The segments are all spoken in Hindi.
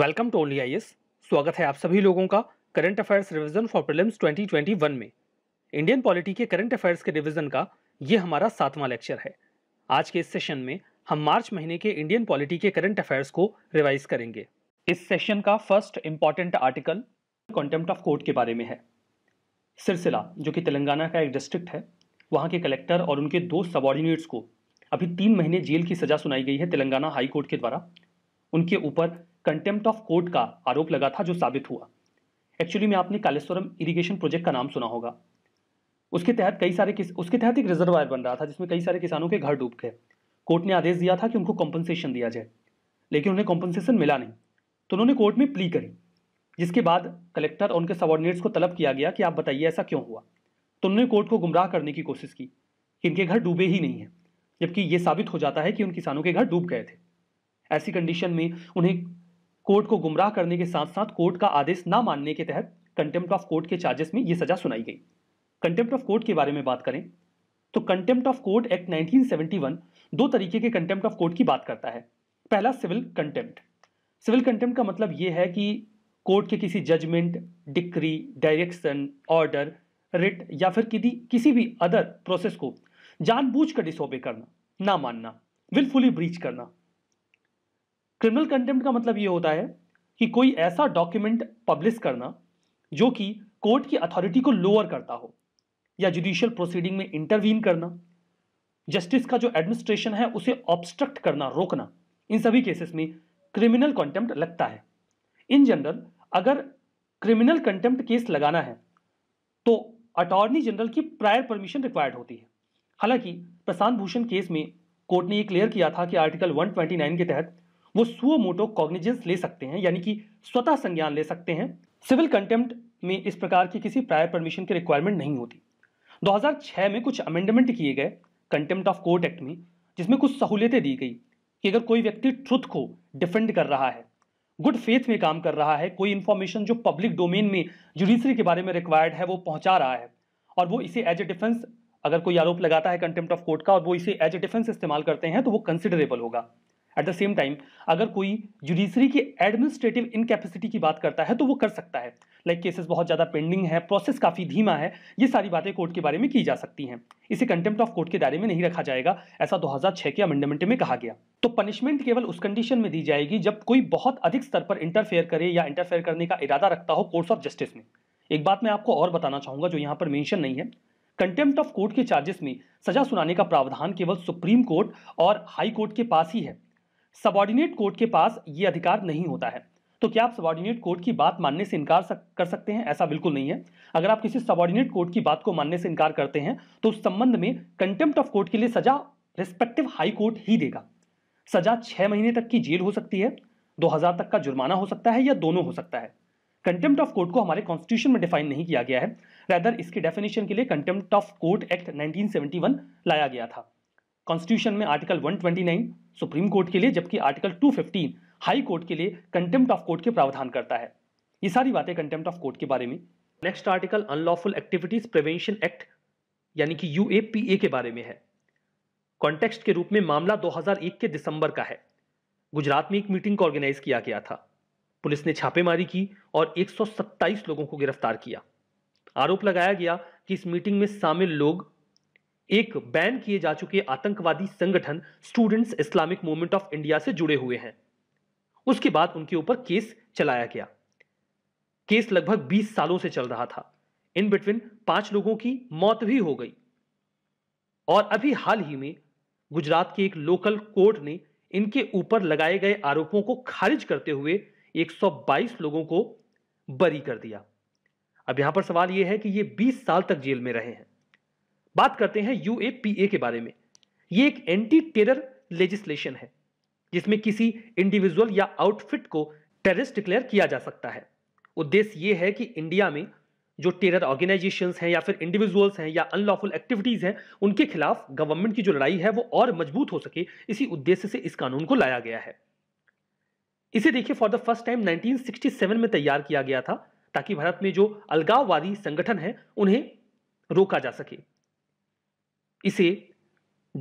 वेलकम टू ओनली आई स्वागत है आप सभी लोगों का current affairs revision for prelims 2021 में इंडियन पॉलिटी के करंट अफेयर्स के रिवीजन का ये हमारा सातवां लेक्चर है आज के इस सेशन में हम मार्च महीने के इंडियन पॉलिटी के करंट अफेयर्स को रिवाइज करेंगे इस सेशन का first important article contempt of court के बारे में है सिलसिला जो कि तेलंगाना का एक डिस्ट्रिक्ट है वहाँ के कलेक्टर और उनके दो सबॉर्डिनेट्स को अभी तीन महीने जेल की सजा सुनाई गई है तेलंगाना हाई कोर्ट के द्वारा उनके ऊपर कंटेम्प्ट ऑफ कोर्ट का आरोप लगा था जो साबित हुआ एक्चुअली में आपने कालेश्वरम इरिगेशन प्रोजेक्ट का नाम सुना होगा उसके तहत कई सारे किस उसके तहत एक रिजर्वायर बन रहा था जिसमें कई सारे किसानों के घर डूब गए कोर्ट ने आदेश दिया था कि उनको कॉम्पनसेशन दिया जाए लेकिन उन्हें कॉम्पनसेशन मिला नहीं तो उन्होंने कोर्ट में प्ली करी जिसके बाद कलेक्टर और उनके सबॉर्डिनेट्स को तलब किया गया कि आप बताइए ऐसा क्यों हुआ तो उन्होंने कोर्ट को गुमराह करने की कोशिश की कि इनके घर डूबे ही नहीं हैं जबकि ये साबित हो जाता है कि उन किसानों के घर डूब गए थे ऐसी कंडीशन में उन्हें कोर्ट को गुमराह करने के साथ साथ कोर्ट का आदेश ना मानने के तहत कंटेम्प्ट ऑफ कोर्ट के चार्जेस में ये सजा सुनाई गई कंटेम्प्ट ऑफ कोर्ट के बारे में बात करें तो कंटेम्प्ट ऑफ कोर्ट एक्ट 1971 दो तरीके के कंटेम्प्ट ऑफ कोर्ट की बात करता है पहला सिविल कंटेम्प्ट सिविल कंटेम्प्ट का मतलब यह है कि कोर्ट के किसी judgment decree direction order writ या फिर किसी किसी भी अदर प्रोसेस को जानबूझ कर डिसोबे करना ना मानना विलफुली ब्रीच करना क्रिमिनल कंटेम्प्ट का मतलब ये होता है कि कोई ऐसा डॉक्यूमेंट पब्लिश करना जो कि कोर्ट की अथॉरिटी को लोअर करता हो या जुडिशियल प्रोसीडिंग में इंटरवीन करना जस्टिस का जो एडमिनिस्ट्रेशन है उसे ऑब्स्ट्रक्ट करना रोकना इन सभी केसेस में क्रिमिनल कंटेम्प्ट लगता है इन जनरल अगर क्रिमिनल कंटेम्प्ट केस लगाना है तो अटॉर्नी जनरल की प्रायर परमिशन रिक्वायर्ड होती है हालांकि प्रशांत भूषण केस में कोर्ट ने यह क्लियर किया था कि आर्टिकल 129 के तहत वो सुओ मोटो कॉग्निजेंस ले सकते हैं यानी कि स्वतः संज्ञान ले सकते हैं सिविल कंटेम्प्ट में इस प्रकार की किसी प्रायर परमिशन की रिक्वायरमेंट नहीं होती 2006 में कुछ अमेंडमेंट किए गए कंटेम्प्ट ऑफ कोर्ट एक्ट में जिसमें कुछ सहूलियतें दी गई कि अगर कोई व्यक्ति ट्रुथ को डिफेंड कर रहा है गुड फेथ में काम कर रहा है कोई इन्फॉर्मेशन जो पब्लिक डोमेन में जुडिशरी के बारे में रिक्वायर्ड है वो पहुंचा रहा है और वो इसे एज ए डिफेंस अगर कोई आरोप लगाता है कंटेम्प्ट ऑफ कोर्ट का और वो इसे एज ए डिफेंस इस्तेमाल करते हैं तो वो कंसिडरेबल होगा एट द सेम टाइम अगर कोई जुडिशरी की एडमिनिस्ट्रेटिव इनकेपेसिटी की बात करता है तो वो कर सकता है लाइक like केसेस बहुत ज़्यादा पेंडिंग है प्रोसेस काफ़ी धीमा है ये सारी बातें कोर्ट के बारे में की जा सकती हैं इसे कंटेम्प्ट ऑफ कोर्ट के दायरे में नहीं रखा जाएगा ऐसा 2006 के अमेंडमेंट में कहा गया तो पनिशमेंट केवल उस कंडीशन में दी जाएगी जब कोई बहुत अधिक स्तर पर इंटरफेयर करे या इंटरफेयर करने का इरादा रखता हो कोर्ट्स ऑफ जस्टिस में एक बात मैं आपको और बताना चाहूँगा जो यहाँ पर मैंशन नहीं है कंटेम्प्ट ऑफ कोर्ट के चार्जेस में सजा सुनाने का प्रावधान केवल सुप्रीम कोर्ट और हाई कोर्ट के पास ही है सबॉर्डिनेट कोर्ट के पास ये अधिकार नहीं होता है तो क्या आप सबॉर्डिनेट कोर्ट की बात मानने से इनकार सक, कर सकते हैं ऐसा बिल्कुल नहीं है अगर आप किसी सबॉर्डिनेट कोर्ट की बात को मानने से इनकार करते हैं तो उस संबंध में कंटेम्प्ट ऑफ कोर्ट के लिए सजा रिस्पेक्टिव हाई कोर्ट ही देगा सजा छः महीने तक की जेल हो सकती है दो हज़ार तक का जुर्माना हो सकता है या दोनों हो सकता है कंटेम्प्ट ऑफ कोर्ट को हमारे कॉन्स्टिट्यूशन में डिफाइन नहीं किया गया है रैदर इसके डेफिनेशन के लिए कंटेम्प्ट ऑफ कोर्ट एक्ट 1971 लाया गया था कॉन्स्टिट्यूशन में आर्टिकल 129 सुप्रीम कोर्ट के लिए जबकि आर्टिकल 215 हाई कोर्ट के लिए कंटेम्प्ट ऑफ कोर्ट के प्रावधान करता है ये सारी बातें कंटेम्प्ट ऑफ कोर्ट के बारे में next article unlawful activities prevention act यानी कि यू के बारे में है कॉन्टेक्स्ट के रूप में मामला 2001 के दिसंबर का है गुजरात में एक मीटिंग को ऑर्गेनाइज किया गया था पुलिस ने छापेमारी की और 127 लोगों को गिरफ्तार किया आरोप लगाया गया कि इस मीटिंग में शामिल लोग एक बैन किए जा चुके आतंकवादी संगठन students Islamic movement of India से जुड़े हुए हैं उसके बाद उनके ऊपर केस चलाया गया केस लगभग 20 सालों से चल रहा था इन बिटवीन पांच लोगों की मौत भी हो गई और अभी हाल ही में गुजरात के एक लोकल कोर्ट ने इनके ऊपर लगाए गए आरोपों को खारिज करते हुए 122 लोगों को बरी कर दिया अब यहां पर सवाल यह है कि ये 20 साल तक जेल में रहे हैं बात करते हैं यूएपीए के बारे में ये एक एंटी टेरर लेजिस्लेशन है जिसमें किसी इंडिविजुअल या आउटफिट को टेररिस्ट डिक्लेयर किया जा सकता है उद्देश्य ये है कि इंडिया में जो टेरर ऑर्गेनाइजेशन हैं या फिर इंडिविजुअल्स हैं या अनलॉफुल एक्टिविटीज़ हैं उनके खिलाफ गवर्नमेंट की जो लड़ाई है वो और मजबूत हो सके इसी उद्देश्य से इस कानून को लाया गया है इसे देखिए फॉर द फर्स्ट टाइम 1967 में तैयार किया गया था ताकि भारत में जो अलगाववादी संगठन हैं उन्हें रोका जा सके इसे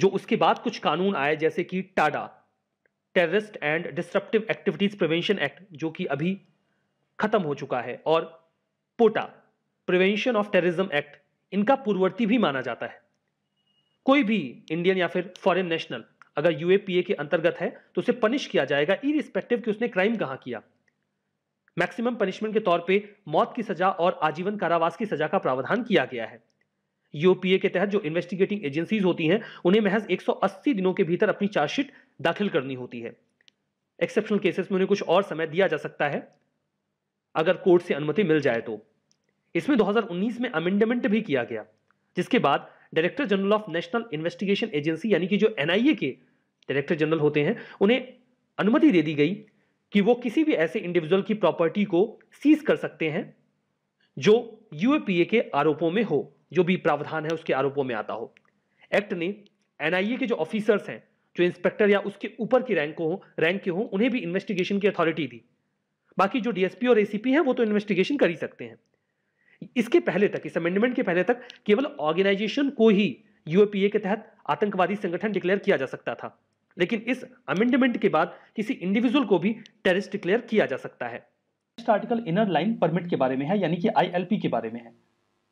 जो उसके बाद कुछ कानून आए जैसे कि TADA terrorist and disruptive activities prevention act जो कि अभी खत्म हो चुका है और POTA prevention of terrorism act इनका पूर्ववर्ती भी माना जाता है कोई भी इंडियन या फिर फॉरेन नेशनल अगर यूएपीए के अंतर्गत है तो उसे पनिश किया जाएगा इरिस्पेक्टिव कि उसने क्राइम कहाँ किया मैक्सिमम पनिशमेंट के तौर पे मौत की सजा और आजीवन कारावास की सजा का प्रावधान किया गया है यूपीए के तहत जो इन्वेस्टिगेटिंग एजेंसीज होती हैं उन्हें महज 180 दिनों के भीतर अपनी चार्जशीट दाखिल करनी होती है एक्सेप्शनल केसेस में उन्हें कुछ और समय दिया जा सकता है अगर कोर्ट से अनुमति मिल जाए तो इसमें 2019 में अमेंडमेंट भी किया गया जिसके बाद director general of national investigation agency यानी कि जो एनआईए के डायरेक्टर जनरल होते हैं उन्हें अनुमति दे दी गई कि वो किसी भी ऐसे इंडिविजुअल की प्रॉपर्टी को सीज कर सकते हैं जो यूएपीए के आरोपों में हो जो भी प्रावधान है उसके आरोपों में आता हो एक्ट ने एनआईए के जो ऑफिसर्स हैं जो इंस्पेक्टर या उसके ऊपर की रैंक हो रैंक के हों उन्हें भी इन्वेस्टिगेशन की अथॉरिटी दी बाकी जो डीएसपी और एसीपी हैं वो तो इन्वेस्टिगेशन कर ही सकते हैं इसके पहले तक इस अमेंडमेंट के पहले तक केवल ऑर्गेनाइजेशन को ही यूएपीए के तहत आतंकवादी संगठन डिक्लेयर किया जा सकता था लेकिन इस अमेंडमेंट के बाद किसी इंडिविजुअल को भी टेररिस्ट डिक्लेयर किया जा सकता है आर्टिकल इनर लाइन परमिट के बारे में है यानी कि आईएलपी के बारे में है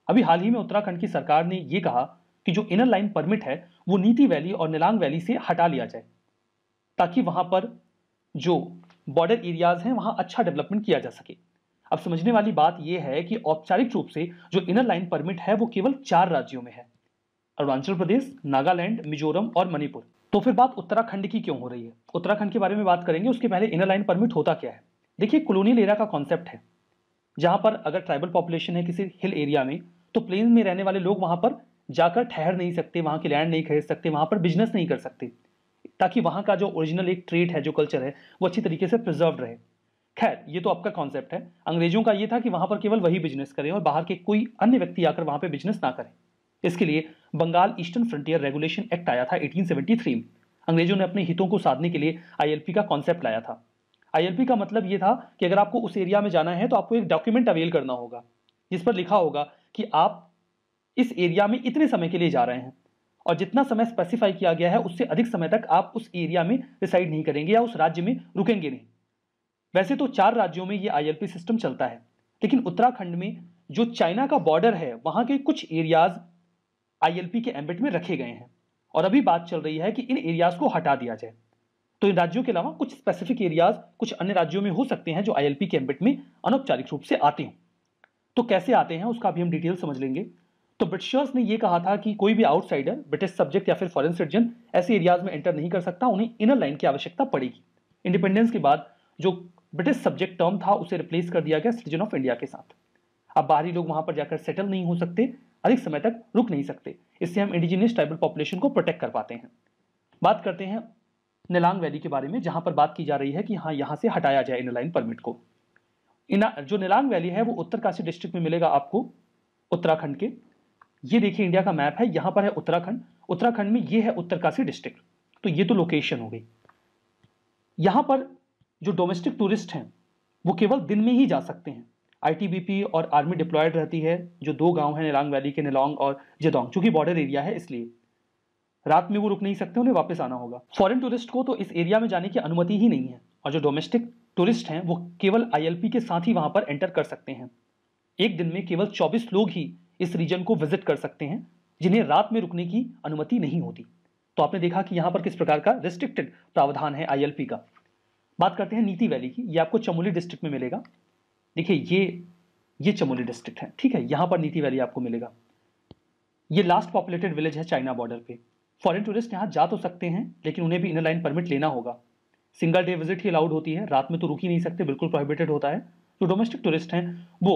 अभी हाल ही में उत्तराखंड की सरकार ने यह कहा कि जो इनर लाइन परमिट है वो नीति वैली और निलांग वैली से हटा लिया जाए ताकि वहां पर जो बॉर्डर एरियाज हैं वहां अच्छा डेवलपमेंट किया जा सके अब समझने वाली बात यह है कि औपचारिक रूप से जो इनर लाइन परमिट है वो केवल चार राज्यों में है अरुणाचल प्रदेश नागालैंड मिजोरम और मणिपुर तो फिर बात उत्तराखंड की क्यों हो रही है उत्तराखंड के बारे में बात करेंगे उसके पहले इनर लाइन परमिट होता क्या है देखिए कॉलोनियल एरिया का कॉन्सेप्ट है जहां पर अगर ट्राइबल पॉपुलेशन है किसी हिल एरिया में तो प्लेन में रहने वाले लोग वहाँ पर जाकर ठहर नहीं सकते वहाँ की लैंड नहीं खरीद सकते वहाँ पर बिजनेस नहीं कर सकते ताकि वहाँ का जो ओरिजिनल एक ट्रेड है जो कल्चर है वो अच्छी तरीके से प्रिजर्व रहे खैर ये तो आपका कॉन्सेप्ट है अंग्रेजों का ये था कि वहाँ पर केवल वही बिजनेस करें और बाहर के कोई अन्य व्यक्ति आकर वहाँ पर बिजनेस ना करें इसके लिए Bengal eastern frontier regulation act आया था 1873 में अंग्रेजों ने अपने हितों को साधने के लिए आईएलपी का कॉन्सेप्ट लाया था आईएलपी का मतलब ये था कि अगर आपको उस एरिया में जाना है तो आपको एक डॉक्यूमेंट अवेल करना होगा जिस पर लिखा होगा कि आप इस एरिया में इतने समय के लिए जा रहे हैं और जितना समय स्पेसिफाई किया गया है उससे अधिक समय तक आप उस एरिया में रिसाइड नहीं करेंगे या उस राज्य में रुकेंगे नहीं वैसे तो चार राज्यों में ये आईएलपी सिस्टम चलता है लेकिन उत्तराखंड में जो चाइना का बॉर्डर है वहां के कुछ एरियाज आईएलपी के एम्बेट में रखे गए हैं और अभी बात चल रही है कि इन एरियाज को हटा दिया जाए तो इन राज्यों के अलावा कुछ स्पेसिफिक एरियाज कुछ अन्य राज्यों में हो सकते हैं जो आईएलपी के एम्बेट में अनौपचारिक रूप से आते हों तो कैसे आते हैं उसका भी हम डिटेल समझ लेंगे तो ब्रिटिशर्स ने यह कहा था कि कोई भी आउटसाइडर ब्रिटिश सब्जेक्ट या फिर फॉरेन सिटीजन ऐसे एरियाज में एंटर नहीं कर सकता उन्हें इनर लाइन की आवश्यकता पड़ेगी इंडिपेंडेंस के बाद जो ब्रिटिश सब्जेक्ट टर्म था उसे रिप्लेस कर दिया गया सिटीजन ऑफ इंडिया के साथ अब बाहरी लोग वहां पर जाकर सेटल नहीं हो सकते अधिक समय तक रुक नहीं सकते इससे हम इंडिजिनियस ट्राइबल पॉपुलेशन को प्रोटेक्ट कर पाते हैं बात करते हैं नेलांग वैली के बारे में जहां पर बात की जा रही है कि हाँ यहाँ से हटाया जाए इनर लाइन परमिट को इना जो निलांग वैली है वो उत्तरकाशी डिस्ट्रिक्ट में मिलेगा आपको उत्तराखंड के ये देखिए इंडिया का मैप है यहाँ पर है उत्तराखंड उत्तराखंड में ये है उत्तरकाशी डिस्ट्रिक्ट तो ये तो लोकेशन हो गई यहाँ पर जो डोमेस्टिक टूरिस्ट हैं वो केवल दिन में ही जा सकते हैं आईटीबीपी और आर्मी डिप्लॉयड रहती है जो दो गांव हैं निलांग वैली के निलोंग और जेदोंग चूंकि बॉर्डर एरिया है इसलिए रात में वो रुक नहीं सकते उन्हें वापस आना होगा फॉरेन टूरिस्ट को तो इस एरिया में जाने की अनुमति ही नहीं है और जो डोमेस्टिक टूरिस्ट हैं वो केवल आईएलपी के साथ ही वहाँ पर एंटर कर सकते हैं एक दिन में केवल 24 लोग ही इस रीजन को विजिट कर सकते हैं जिन्हें रात में रुकने की अनुमति नहीं होती तो आपने देखा कि यहाँ पर किस प्रकार का रिस्ट्रिक्टेड प्रावधान है आईएलपी का बात करते हैं नीति वैली की ये आपको चमोली डिस्ट्रिक्ट में मिलेगा देखिए ये ये चमोली डिस्ट्रिक्ट है ठीक है यहाँ पर नीति वैली आपको मिलेगा ये लास्ट पॉपुलेटेड विलेज है चाइना बॉर्डर पे फॉरेन टूरिस्ट यहाँ जा तो सकते हैं लेकिन उन्हें भी इनर लाइन परमिट लेना होगा सिंगल डे विजिट ही अलाउड होती है रात में तो रुक ही नहीं सकते बिल्कुल प्रोहिबिटेड होता है जो डोमेस्टिक टूरिस्ट हैं वो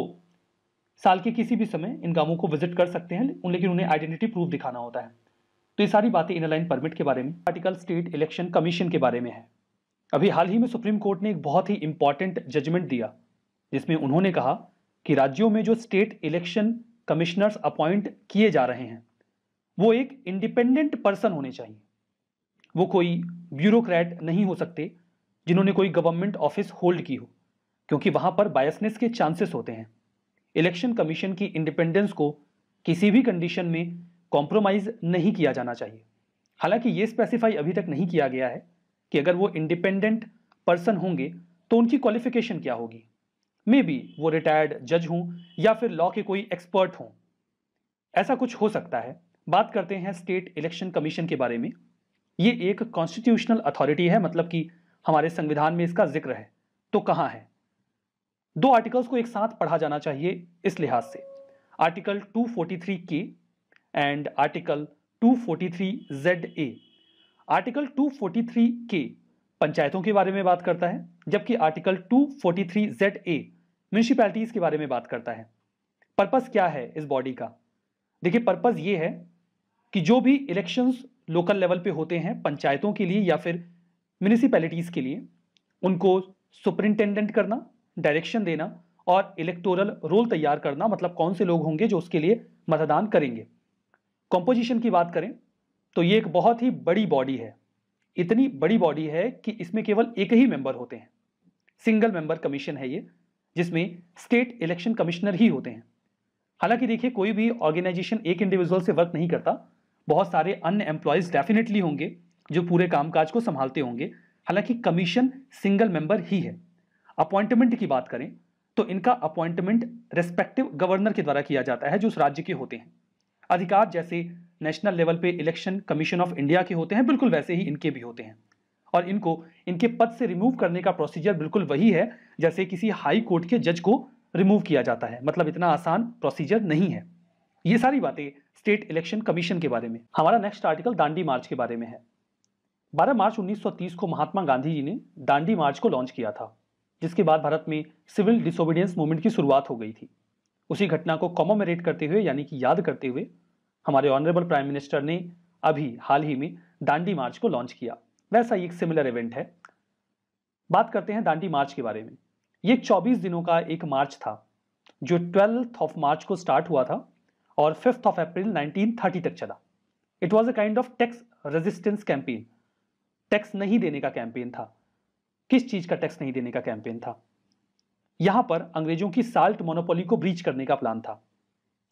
साल के किसी भी समय इन गांवों को विजिट कर सकते हैं लेकिन उन्हें आइडेंटिटी प्रूफ दिखाना होता है तो ये सारी बातें इन लाइन परमिट के बारे में आर्टिकल स्टेट इलेक्शन कमीशन के बारे में है अभी हाल ही में सुप्रीम कोर्ट ने एक बहुत ही इंपॉर्टेंट जजमेंट दिया जिसमें उन्होंने कहा कि राज्यों में जो स्टेट इलेक्शन कमिश्नर्स अपॉइंट किए जा रहे हैं वो एक इंडिपेंडेंट पर्सन होने चाहिए वो कोई ब्यूरोक्रेट नहीं हो सकते जिन्होंने कोई गवर्नमेंट ऑफिस होल्ड की हो क्योंकि वहाँ पर बायसनेस के चांसेस होते हैं इलेक्शन कमीशन की इंडिपेंडेंस को किसी भी कंडीशन में कॉम्प्रोमाइज़ नहीं किया जाना चाहिए हालांकि ये स्पेसिफाई अभी तक नहीं किया गया है कि अगर वो इंडिपेंडेंट पर्सन होंगे तो उनकी क्वालिफिकेशन क्या होगी मे बी वो रिटायर्ड जज हों या फिर लॉ के कोई एक्सपर्ट हों ऐसा कुछ हो सकता है बात करते हैं स्टेट इलेक्शन कमीशन के बारे में ये एक कॉन्स्टिट्यूशनल अथॉरिटी है मतलब कि हमारे संविधान में इसका जिक्र है तो कहां है दो आर्टिकल्स को एक साथ पढ़ा जाना चाहिए इस लिहाज से आर्टिकल 243 के and article 243 Z A article 243 के पंचायतों के बारे में बात करता है जबकि आर्टिकल 243 जेड ए म्यूनिसिपैलिटीज के बारे में बात करता है पर्पस क्या है इस बॉडी का देखिए पर्पस ये है कि जो भी इलेक्शंस लोकल लेवल पे होते हैं पंचायतों के लिए या फिर म्यूनिसिपैलिटीज़ के लिए उनको सुपरिंटेंडेंट करना डायरेक्शन देना और इलेक्टोरल रोल तैयार करना मतलब कौन से लोग होंगे जो उसके लिए मतदान करेंगे कॉम्पोजिशन की बात करें तो ये एक बहुत ही बड़ी बॉडी है इतनी बड़ी बॉडी है कि इसमें केवल एक ही मेंबर होते हैं सिंगल मेंबर कमीशन है ये जिसमें स्टेट इलेक्शन कमिश्नर ही होते हैं हालांकि देखिए कोई भी ऑर्गेनाइजेशन एक इंडिविजुअल से वर्क नहीं करता बहुत सारे अन्य एम्प्लॉयज़ डेफिनेटली होंगे जो पूरे कामकाज को संभालते होंगे हालांकि कमीशन सिंगल मेंबर ही है अपॉइंटमेंट की बात करें तो इनका अपॉइंटमेंट रेस्पेक्टिव गवर्नर के द्वारा किया जाता है जो उस राज्य के होते हैं अधिकार जैसे नेशनल लेवल पे इलेक्शन कमीशन ऑफ इंडिया के होते हैं बिल्कुल वैसे ही इनके भी होते हैं और इनको इनके पद से रिमूव करने का प्रोसीजर बिल्कुल वही है जैसे किसी हाई कोर्ट के जज को रिमूव किया जाता है मतलब इतना आसान प्रोसीजर नहीं है ये सारी बातें स्टेट इलेक्शन कमीशन के बारे में हमारा नेक्स्ट आर्टिकल दांडी मार्च के बारे में है 12 मार्च 1930 को महात्मा गांधी जी ने दांडी मार्च को लॉन्च किया था जिसके बाद भारत में सिविल डिसोबीडियंस मूवमेंट की शुरुआत हो गई थी उसी घटना को कॉमोमरेट करते हुए यानी कि याद करते हुए हमारे ऑनरेबल प्राइम मिनिस्टर ने अभी हाल ही में दांडी मार्च को लॉन्च किया वैसा ही एक सिमिलर इवेंट है बात करते हैं दांडी मार्च के बारे में ये 24 दिनों का एक मार्च था जो ट्वेल्थ ऑफ मार्च को स्टार्ट हुआ था और फिफ्थ ऑफ अप्रैल 1930 तक चला it was a kind of tax resistance campaign tax नहीं देने का कैंपेन था किस चीज का टैक्स नहीं देने का कैंपेन था यहां पर अंग्रेजों की साल्ट मोनोपोली को ब्रीच करने का प्लान था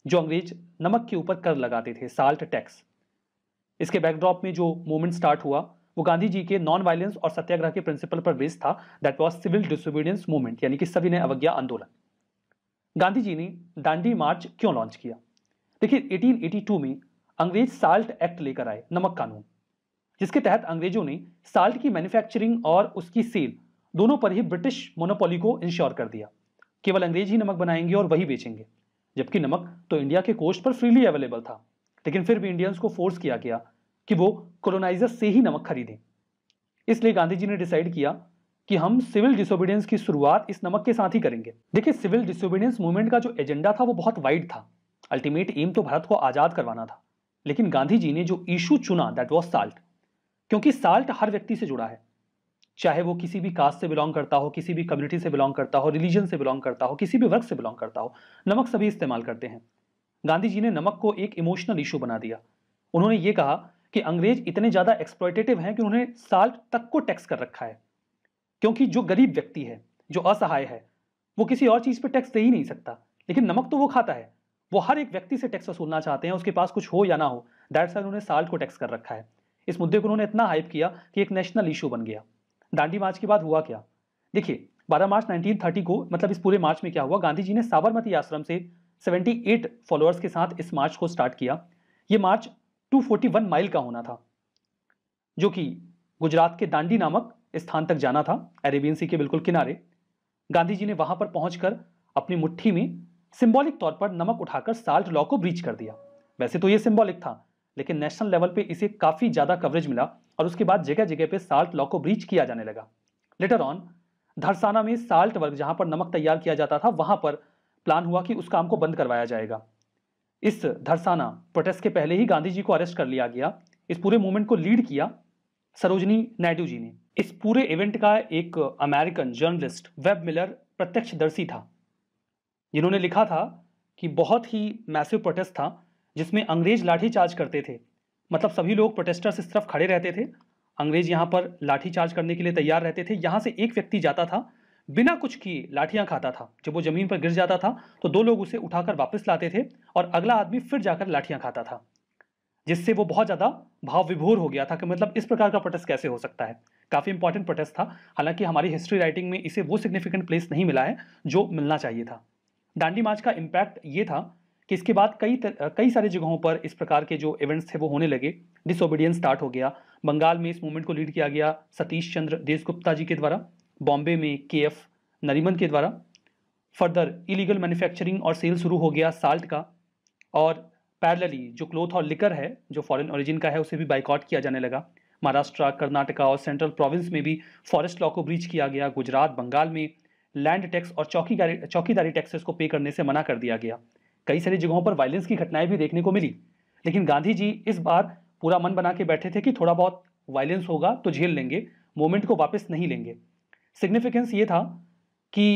जो अंग्रेज नमक के ऊपर कर लगाते थे साल्ट टैक्स इसके बैकड्रॉप में जो मूवमेंट स्टार्ट हुआ वो गांधी जी के नॉन वायलेंस और सत्याग्रह के प्रिंसिपल पर बेस्ड था that was civil disobedience movement यानी कि सभी ने अवज्ञा आंदोलन गांधी जी ने दांडी मार्च क्यों लॉन्च किया देखिए 1882 में अंग्रेज साल्ट एक्ट लेकर आए नमक कानून जिसके तहत अंग्रेजों ने साल्ट की मैन्युफैक्चरिंग और उसकी सेल दोनों पर ही ब्रिटिश मोनोपोली को इंश्योर कर दिया केवल अंग्रेज ही नमक बनाएंगे और वही बेचेंगे जबकि नमक तो इंडिया के कोस्ट पर फ्रीली अवेलेबल था लेकिन फिर भी इंडियंस को फोर्स किया गया कि वो कॉलोनाइजर से ही नमक खरीदें इसलिए गांधी जी ने डिसाइड किया कि हम सिविल डिसोबीडियंस की शुरुआत इस नमक के साथ ही करेंगे देखिए सिविल डिसोबीडियंस मूवमेंट का जो एजेंडा था वो बहुत वाइड था अल्टीमेट एम तो भारत को आज़ाद करवाना था लेकिन गांधी जी ने जो इशू चुना दैट वॉज साल्ट क्योंकि साल्ट हर व्यक्ति से जुड़ा है चाहे वो किसी भी कास्ट से बिलोंग करता हो किसी भी कम्युनिटी से बिलोंग करता हो रिलीजन से बिलोंग करता हो किसी भी वर्ग से बिलोंग करता हो नमक सभी इस्तेमाल करते हैं गांधी जी ने नमक को एक इमोशनल इशू बना दिया उन्होंने ये कहा कि अंग्रेज इतने ज़्यादा एक्सप्लॉयटेटिव हैं कि उन्होंने साल्ट तक को टैक्स कर रखा है क्योंकि जो गरीब व्यक्ति है जो असहाय है वो किसी और चीज़ पर टैक्स दे ही नहीं सकता लेकिन नमक तो वो खाता है वो हर एक व्यक्ति से टैक्स वसूलना चाहते हैं उसके पास कुछ हो या ना हो दैट्स उन्होंने साल्ट को टैक्स कर रखा है इस मुद्दे को उन्होंने इतना हाइप किया कि एक नेशनल इशू बन गया दांडी मार्च के बाद हुआ क्या देखिए 12 मार्च 1930 को मतलब इस पूरे मार्च में क्या हुआ गांधी जी ने साबरमती आश्रम से 78 फॉलोअर्स के साथ इस मार्च को स्टार्ट किया ये मार्च 241 माइल का होना था जो कि गुजरात के दांडी नामक स्थान तक जाना था अरेबियन सी के बिल्कुल किनारे गांधी जी ने वहां पर पहुंचकर अपनी मुट्ठी में सिंबॉलिक तौर पर नमक उठाकर साल्ट लॉ को ब्रीच कर दिया वैसे तो ये सिंबॉलिक था लेकिन नेशनल लेवल पे इसे काफ़ी ज़्यादा कवरेज मिला और उसके बाद जगह जगह पे साल्ट लॉ को ब्रीच किया जाने लगा लेटर ऑन धरसाना में साल्ट वर्क जहां पर नमक तैयार किया जाता था वहां पर प्लान हुआ कि उस काम को बंद करवाया जाएगा इस धरसाना प्रोटेस्ट के पहले ही गांधी जी को अरेस्ट कर लिया गया इस पूरे मूवमेंट को लीड किया सरोजनी नायडू जी ने इस पूरे इवेंट का एक अमेरिकन जर्नलिस्ट वेब मिलर प्रत्यक्षदर्शी था जिन्होंने लिखा था कि बहुत ही मैसिव प्रोटेस्ट था जिसमें अंग्रेज लाठी चार्ज करते थे मतलब सभी लोग प्रोटेस्टर्स इस तरफ खड़े रहते थे अंग्रेज यहाँ पर लाठी चार्ज करने के लिए तैयार रहते थे यहाँ से एक व्यक्ति जाता था बिना कुछ किए लाठियाँ खाता था जब वो ज़मीन पर गिर जाता था तो दो लोग उसे उठाकर वापस लाते थे और अगला आदमी फिर जाकर लाठियाँ खाता था जिससे वो बहुत ज़्यादा भाव विभोर हो गया था कि मतलब इस प्रकार का प्रोटेस्ट कैसे हो सकता है काफ़ी इंपॉर्टेंट प्रोटेस्ट था हालांकि हमारी हिस्ट्री राइटिंग में इसे वो सिग्निफिकेंट प्लेस नहीं मिला है जो मिलना चाहिए था डांडी मार्च का इम्पैक्ट ये था कि इसके बाद कई कई सारे जगहों पर इस प्रकार के जो इवेंट्स थे वो होने लगे डिसोबीडियंस स्टार्ट हो गया बंगाल में इस मूवमेंट को लीड किया गया सतीश चंद्र देशगुप्ता जी के द्वारा बॉम्बे में के एफ नरीमन के द्वारा फर्दर इलीगल मैन्युफैक्चरिंग और सेल शुरू हो गया साल्ट का और पैरलली जो क्लोथ और लिकर है जो फॉरेन ओरिजिन का है उसे भी बाइकआउट किया जाने लगा महाराष्ट्र कर्नाटका और सेंट्रल प्रोविंस में भी फॉरेस्ट लॉ को ब्रीच किया गया गुजरात बंगाल में लैंड टैक्स और चौकीदारी चौकीदारी टैक्सेस को पे करने से मना कर दिया गया कई सारी जगहों पर वायलेंस की घटनाएं भी देखने को मिली लेकिन गांधी जी इस बार पूरा मन बना के बैठे थे कि थोड़ा बहुत वायलेंस होगा तो झेल लेंगे मोमेंट को वापस नहीं लेंगे सिग्निफिकेंस ये था कि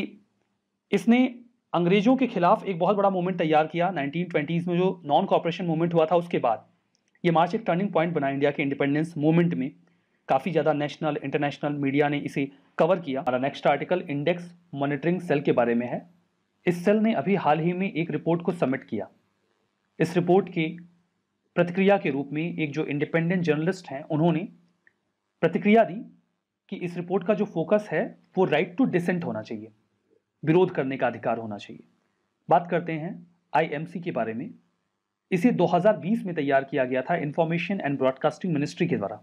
इसने अंग्रेजों के खिलाफ एक बहुत बड़ा मूवमेंट तैयार किया नाइनटीन में जो नॉन कॉपरेशन मूवमेंट हुआ था उसके बाद ये मार्च एक टर्निंग पॉइंट बना इंडिया के इंडिपेंडेंस मूवमेंट में काफ़ी ज़्यादा नेशनल इंटरनेशनल मीडिया ने इसे कवर किया हमारा next article index monitoring cell के बारे में है इस सेल ने अभी हाल ही में एक रिपोर्ट को सबमिट किया इस रिपोर्ट की प्रतिक्रिया के रूप में एक जो इंडिपेंडेंट जर्नलिस्ट हैं उन्होंने प्रतिक्रिया दी कि इस रिपोर्ट का जो फोकस है वो राइट टू डिसेंट होना चाहिए विरोध करने का अधिकार होना चाहिए बात करते हैं आईएमसी के बारे में इसे 2020 में तैयार किया गया था इंफॉर्मेशन एंड ब्रॉडकास्टिंग मिनिस्ट्री के द्वारा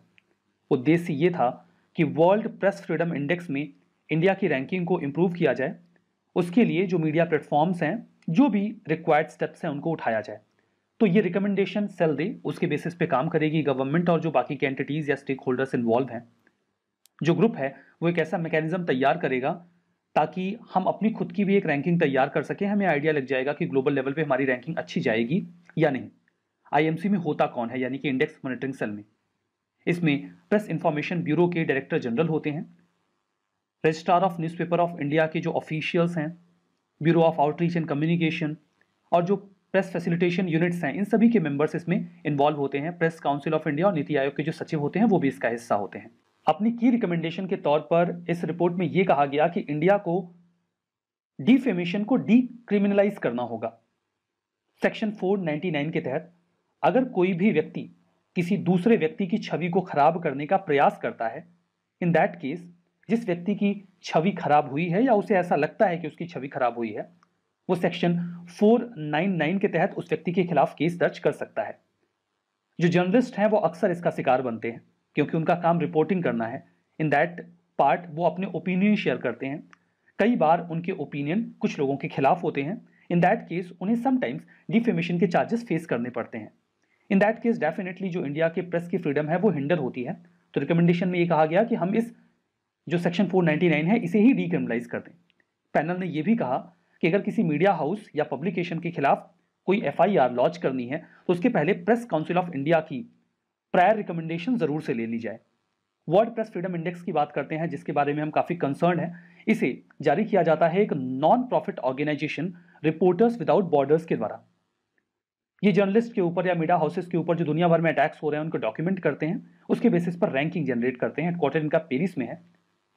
उद्देश्य ये था कि वर्ल्ड प्रेस फ्रीडम इंडेक्स में इंडिया की रैंकिंग को इम्प्रूव किया जाए उसके लिए जो मीडिया प्लेटफॉर्म्स हैं जो भी रिक्वायर्ड स्टेप्स हैं उनको उठाया जाए तो ये रिकमेंडेशन सेल दे उसके बेसिस पे काम करेगी गवर्नमेंट और जो बाकी के एंटिटीज़ या स्टेक होल्डर्स इन्वॉल्व हैं जो ग्रुप है वो एक ऐसा मैकेनिज्म तैयार करेगा ताकि हम अपनी खुद की भी एक रैंकिंग तैयार कर सकें हमें आइडिया लग जाएगा कि ग्लोबल लेवल पर हमारी रैंकिंग अच्छी जाएगी या नहीं आई में होता कौन है यानी कि इंडेक्स मॉनिटरिंग सेल में इसमें प्रेस इंफॉर्मेशन ब्यूरो के डायरेक्टर जनरल होते हैं registrar of newspaper of India के जो ऑफिशियल्स हैं bureau of outreach and communication और जो प्रेस फैसिलिटेशन यूनिट्स हैं इन सभी के मेंबर्स इसमें इन्वॉल्व होते हैं प्रेस काउंसिल ऑफ इंडिया और नीति आयोग के जो सचिव होते हैं वो भी इसका हिस्सा होते हैं अपनी की रिकमेंडेशन के तौर पर इस रिपोर्ट में ये कहा गया कि इंडिया को डिफेमेशन को डीक्रिमिनलाइज करना होगा सेक्शन 499 के तहत अगर कोई भी व्यक्ति किसी दूसरे व्यक्ति की छवि को खराब करने का प्रयास करता है इन दैट केस जिस व्यक्ति की छवि खराब हुई है या उसे ऐसा लगता है कि उसकी छवि खराब हुई है वो सेक्शन 499 के तहत उस व्यक्ति के खिलाफ केस दर्ज कर सकता है जो जर्नलिस्ट हैं वो अक्सर इसका शिकार बनते हैं क्योंकि उनका काम रिपोर्टिंग करना है इन दैट पार्ट वो अपने ओपिनियन शेयर करते हैं कई बार उनके ओपिनियन कुछ लोगों के खिलाफ होते हैं इन दैट केस उन्हें समटाइम्स डिफेमेशन के चार्जेस फेस करने पड़ते हैं इन दैट केस डेफिनेटली जो इंडिया के प्रेस की फ्रीडम है वो हिंडर होती है तो रिकमेंडेशन में ये कहा गया कि हम इस जो सेक्शन 499 है इसे ही डिक्रिमिनलाइज कर दें पैनल ने यह भी कहा कि अगर किसी मीडिया हाउस या पब्लिकेशन के खिलाफ कोई एफ लॉन्च करनी है तो उसके पहले प्रेस काउंसिल ऑफ इंडिया की प्रायर रिकमेंडेशन ज़रूर से ले ली जाए वर्ल्ड प्रेस फ्रीडम इंडेक्स की बात करते हैं जिसके बारे में हम काफ़ी कंसर्न है इसे जारी किया जाता है एक non profit organisation reporters without borders के द्वारा ये जर्नलिस्ट के ऊपर या मीडिया हाउसेस के ऊपर जो दुनिया भर में अटैक्स हो रहे हैं उनको डॉक्यूमेंट करते हैं उसके बेसिस पर रैंकिंग जनरेट करते हैं हेडक्वार्टर इनका पेरिस में है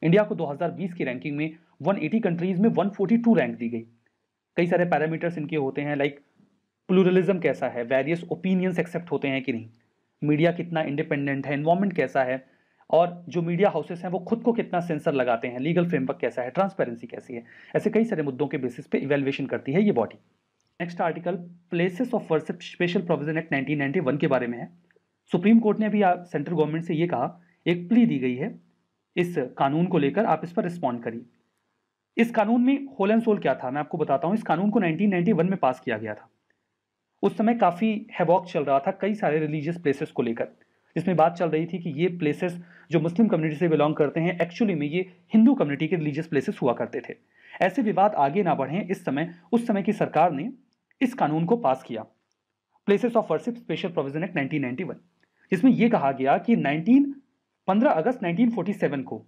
इंडिया को 2020 की रैंकिंग में 180 कंट्रीज में 142 रैंक दी गई कई सारे पैरामीटर्स इनके होते हैं लाइक प्लूरलिज्म कैसा है वेरियस ओपिनियंस एक्सेप्ट होते हैं कि नहीं मीडिया कितना इंडिपेंडेंट है इन्वॉर्मेंट कैसा है और जो मीडिया हाउसेस हैं वो खुद को कितना सेंसर लगाते हैं लीगल फ्रेमवर्क कैसा है ट्रांसपेरेंसी कैसी है ऐसे कई सारे मुद्दों के बेसिस पे इवेल्युएशन करती है ये body next article places of worship special provision act 1991 के बारे में है सुप्रीम कोर्ट ने अभी सेंट्रल गवर्नमेंट से ये कहा एक प्ली दी गई है इस कानून को लेकर आप इस पर रिस्पॉन्ड करिए इस कानून में होल एंड सोल क्या था मैं आपको बताता हूँ इस कानून को 1991 में पास किया गया था उस समय काफ़ी हैवॉक चल रहा था कई सारे रिलीजियस प्लेसेस को लेकर जिसमें बात चल रही थी कि ये प्लेसेस जो मुस्लिम कम्युनिटी से बिलोंग करते हैं एक्चुअली में ये हिंदू कम्युनिटी के रिलीजियस प्लेसेस हुआ करते थे ऐसे विवाद आगे ना बढ़ें इस समय उस समय की सरकार ने इस कानून को पास किया places of worship special provision act 1991 जिसमें यह कहा गया कि 19 15 अगस्त 1947 को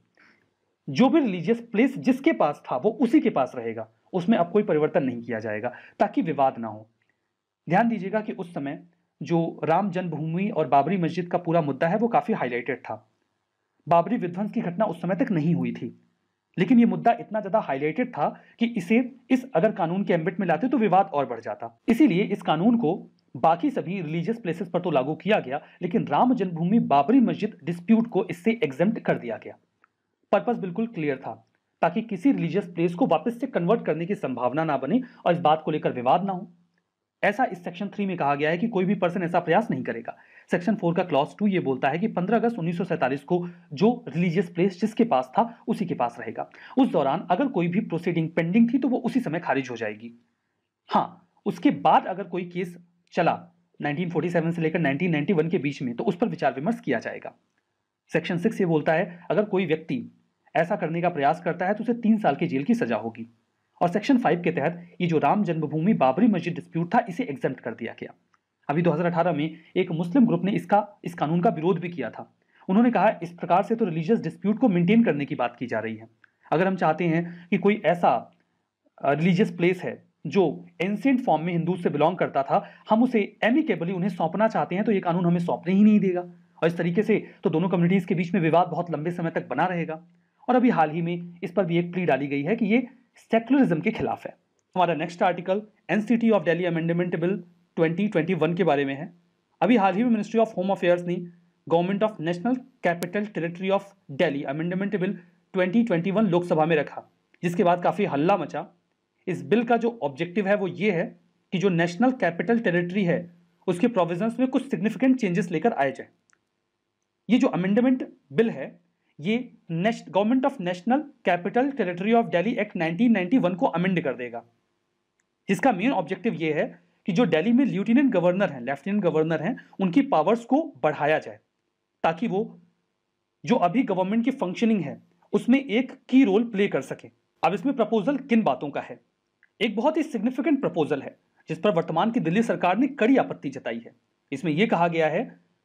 जो भी रिलीजियस प्लेस जिसके पास था वो उसी के पास रहेगा उसमें अब कोई परिवर्तन नहीं किया जाएगा ताकि विवाद ना हो ध्यान दीजिएगा कि उस समय जो राम जन्मभूमि और बाबरी मस्जिद का पूरा मुद्दा है वो काफ़ी हाईलाइटेड था बाबरी विध्वंस की घटना उस समय तक नहीं हुई थी लेकिन ये मुद्दा इतना ज्यादा हाईलाइटेड था कि इसे इस अगर कानून के एम्बिट में लाते तो विवाद और बढ़ जाता इसीलिए इस कानून को बाकी सभी रिलीजियस प्लेसेस पर तो लागू किया गया लेकिन राम जन्मभूमि बाबरी मस्जिद डिस्प्यूट को इससे एग्जेम्प्ट कर दिया गया पर्पज बिल्कुल क्लियर था ताकि किसी रिलीजियस प्लेस को वापस से कन्वर्ट करने की संभावना ना बने और इस बात को लेकर विवाद ना हो ऐसा इस सेक्शन थ्री में कहा गया है कि कोई भी पर्सन ऐसा प्रयास नहीं करेगा सेक्शन फोर का क्लॉज टू ये बोलता है कि 15 अगस्त उन्नीस को जो रिलीजियस प्लेस जिसके पास था उसी के पास रहेगा उस दौरान अगर कोई भी प्रोसीडिंग पेंडिंग थी तो वो उसी समय खारिज हो जाएगी हाँ उसके बाद अगर कोई केस चला 1947 से लेकर 1991 के बीच में तो उस पर विचार विमर्श किया जाएगा सेक्शन सिक्स ये बोलता है अगर कोई व्यक्ति ऐसा करने का प्रयास करता है तो उसे तीन साल की जेल की सजा होगी और सेक्शन फाइव के तहत ये जो राम जन्मभूमि बाबरी मस्जिद डिस्प्यूट था इसे एग्जाम कर दिया गया अभी 2018 में एक मुस्लिम ग्रुप ने इसका इस कानून का विरोध भी किया था उन्होंने कहा इस प्रकार से तो रिलीजियस डिस्प्यूट को मेंटेन करने की बात की जा रही है अगर हम चाहते हैं कि कोई ऐसा रिलीजियस प्लेस है जो एंसेंट फॉर्म में हिंदू से बिलोंग करता था हम उसे एमिकेबली उन्हें सौंपना चाहते हैं तो ये कानून हमें सौंपने ही नहीं देगा और इस तरीके से तो दोनों कम्युनिटीज़ के बीच में विवाद बहुत लंबे समय तक बना रहेगा और अभी हाल ही में इस पर भी एक प्ली डाली गई है कि ये सेक्युलरिज्म के खिलाफ है हमारा next article NCT of Delhi amendment bill 2021 के बारे में है अभी हाल ही में मिनिस्ट्री ऑफ होम अफेयर्स ने government of national capital territory of Delhi amendment bill 2021 Lok Sabha में रखा जिसके बाद काफ़ी हल्ला मचा इस बिल का जो ऑब्जेक्टिव है वो ये है कि जो नेशनल कैपिटल टेरिटरी है उसके प्रोविजंस में कुछ सिग्निफिकेंट चेंजेस लेकर आए जाए ये जो अमेंडमेंट बिल है ये government of national capital territory of Delhi act 1991 को अमेंड कर देगा जिसका मेन ऑब्जेक्टिव ये है कि जो दिल्ली में लेफ्टिनेंट गवर्नर हैं लेफ्टिनेंट गवर्नर हैं उनकी पावर्स को बढ़ाया जाए ताकि वो जो अभी गवर्नमेंट की फंक्शनिंग है उसमें एक की रोल प्ले कर सके अब इसमें प्रपोजल किन बातों का है एक बहुत ही सिग्निफिकेंट प्रपोजल है जिस पर वर्तमान की दिल्ली सरकार ने कड़ी आपत्ति जताई है इसमें यह कहा गया है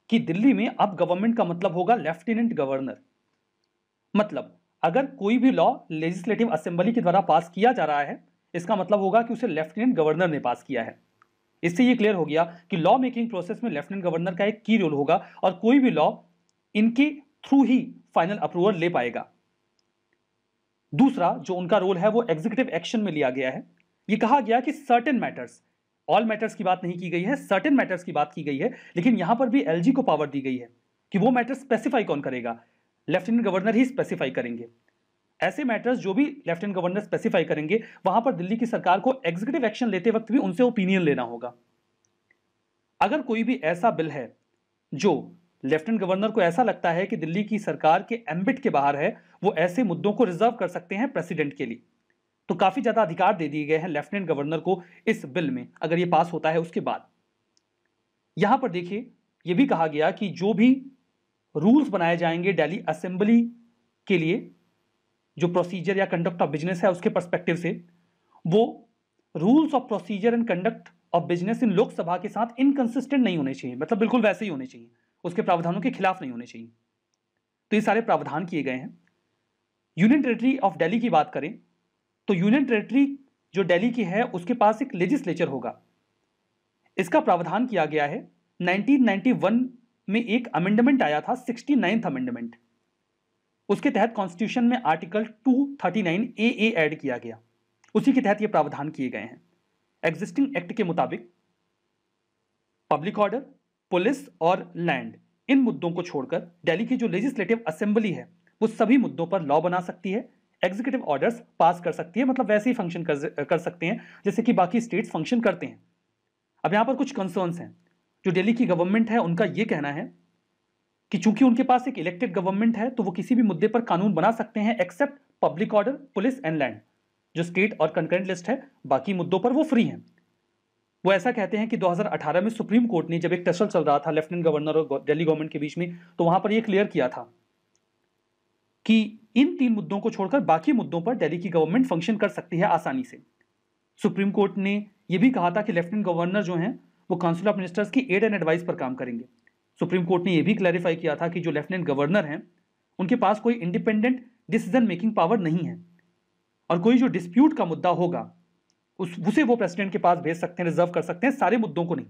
कि दिल्ली में अब गवर्नमेंट का मतलब होगा लेफ्टिनेंट गवर्नर मतलब अगर कोई भी लॉ लेजिस्लेटिव असेंबली के द्वारा पास किया जा रहा है इसका मतलब होगा कि उसे लेफ्टिनेंट गवर्नर ने पास किया है इससे ये क्लियर हो गया कि लॉ मेकिंग प्रोसेस में लेफ्टिनेंट गवर्नर का एक की रोल होगा और कोई भी लॉ इनके थ्रू ही फाइनल अप्रूवल ले पाएगा दूसरा जो उनका रोल है वो एग्जीक्यूटिव एक्शन में लिया गया है ये कहा गया कि सर्टेन मैटर्स ऑल मैटर्स की बात नहीं की गई है सर्टेन मैटर्स की बात की गई है लेकिन यहां पर भी एलजी को पावर दी गई है कि वो मैटर स्पेसिफाई कौन करेगा लेफ्टिनेंट गवर्नर ही स्पेसिफाई करेंगे ऐसे मैटर्स जो भी लेफ्टिनेंट गवर्नर स्पेसिफाई करेंगे वहां पर दिल्ली की सरकार को एग्जीक्यूटिव एक्शन लेते वक्त भी उनसे ओपिनियन लेना होगा अगर कोई भी ऐसा बिल है जो लेफ्टिनेंट गवर्नर को ऐसा लगता है कि दिल्ली की सरकार के एम्बिट के बाहर है वो ऐसे मुद्दों को रिजर्व कर सकते हैं प्रेसिडेंट के लिए तो काफी ज्यादा अधिकार दे दिए गए हैं लेफ्टिनेंट गवर्नर को इस बिल में अगर ये पास होता है उसके बाद यहां पर देखिए यह भी कहा गया कि जो भी रूल्स बनाए जाएंगे डेली असेंबली के लिए जो प्रोसीजर या कंडक्ट ऑफ बिजनेस है उसके परस्पेक्टिव से वो rules of procedure and conduct of business in Lok Sabha के साथ इनकन्सिस्टेंट नहीं होने चाहिए मतलब बिल्कुल वैसे ही होने चाहिए उसके प्रावधानों के खिलाफ नहीं होने चाहिए तो ये सारे प्रावधान किए गए हैं यूनियन टेरेटरी ऑफ डेली की बात करें तो यूनियन टेरेटरी जो डेली की है उसके पास एक लेजिस्लेचर होगा इसका प्रावधान किया गया है 1991 में एक अमेंडमेंट आया था सिक्सटी नाइन्थ अमेंडमेंट उसके तहत कॉन्स्टिट्यूशन में आर्टिकल 239 ए ए ऐड किया गया उसी के तहत ये प्रावधान किए गए हैं एग्जिस्टिंग एक्ट के मुताबिक पब्लिक ऑर्डर पुलिस और लैंड इन मुद्दों को छोड़कर दिल्ली की जो लेजिस्लेटिव असेंबली है वो सभी मुद्दों पर लॉ बना सकती है एग्जीक्यूटिव ऑर्डर्स पास कर सकती है मतलब वैसे ही फंक्शन कर, कर सकते हैं जैसे कि बाकी स्टेट्स फंक्शन करते हैं अब यहाँ पर कुछ कंसर्न्स हैं जो दिल्ली की गवर्नमेंट है उनका ये कहना है कि चूंकि उनके पास एक इलेक्टेड गवर्नमेंट है तो वो किसी भी मुद्दे पर कानून बना सकते हैं except public order police and land जो स्टेट और कंकरेंट लिस्ट है बाकी मुद्दों पर वो फ्री हैं वो ऐसा कहते हैं कि 2018 में सुप्रीम कोर्ट ने जब एक टसल चल रहा था लेफ्टिनेंट गवर्नर और दिल्ली गवर्नमेंट के बीच में तो वहां पर यह क्लियर किया था कि इन तीन मुद्दों को छोड़कर बाकी मुद्दों पर दिल्ली की गवर्नमेंट फंक्शन कर सकती है आसानी से सुप्रीम कोर्ट ने यह भी कहा था कि लेफ्टिनेंट गवर्नर जो हैं वो काउंसिल ऑफ मिनिस्टर्स की एड एंड एडवाइस पर काम करेंगे सुप्रीम कोर्ट ने यह भी क्लैरिफाई किया था कि जो लेफ्टिनेंट गवर्नर हैं उनके पास कोई इंडिपेंडेंट डिसीजन मेकिंग पावर नहीं है और कोई जो डिस्प्यूट का मुद्दा होगा उस उसे वो प्रेसिडेंट के पास भेज सकते हैं रिजर्व कर सकते हैं सारे मुद्दों को नहीं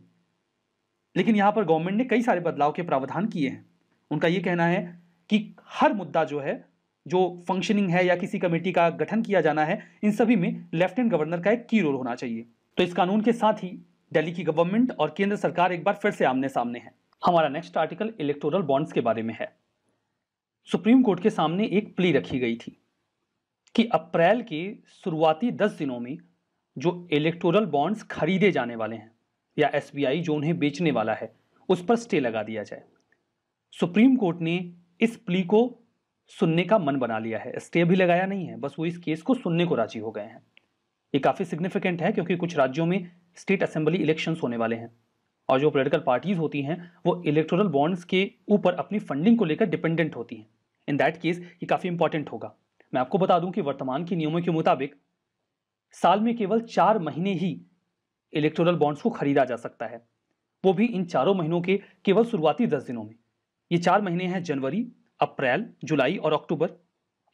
लेकिन यहाँ पर गवर्नमेंट ने कई सारे बदलाव के प्रावधान किए हैं उनका ये कहना है कि हर मुद्दा जो है जो फंक्शनिंग है या किसी कमेटी का गठन किया जाना है इन सभी में लेफ्टिनेंट गवर्नर का एक की रोल होना चाहिए तो इस कानून के साथ ही दिल्ली की गवर्नमेंट और केंद्र सरकार एक बार फिर से आमने सामने है हमारा नेक्स्ट आर्टिकल इलेक्टोरल बॉन्ड्स के बारे में है सुप्रीम कोर्ट के सामने एक प्ली रखी गई थी कि अप्रैल के शुरुआती दस दिनों में जो इलेक्टोरल बॉन्ड्स खरीदे जाने वाले हैं या एस जो उन्हें बेचने वाला है उस पर स्टे लगा दिया जाए सुप्रीम कोर्ट ने इस प्ली को सुनने का मन बना लिया है स्टे भी लगाया नहीं है बस वो इस केस को सुनने को राजी हो गए हैं ये काफ़ी सिग्निफिकेंट है क्योंकि कुछ राज्यों में स्टेट असेंबली इलेक्शंस होने वाले हैं और जो पोलिटिकल पार्टीज होती हैं वो इलेक्टोरल बॉन्ड्स के ऊपर अपनी फंडिंग को लेकर डिपेंडेंट होती हैं इन दैट केस ये काफ़ी इंपॉर्टेंट होगा मैं आपको बता दूं कि वर्तमान के नियमों के मुताबिक साल में केवल चार महीने ही इलेक्टोरल बॉन्ड्स को खरीदा जा सकता है वो भी इन चारों महीनों के केवल शुरुआती दस दिनों में ये चार महीने हैं जनवरी अप्रैल जुलाई और अक्टूबर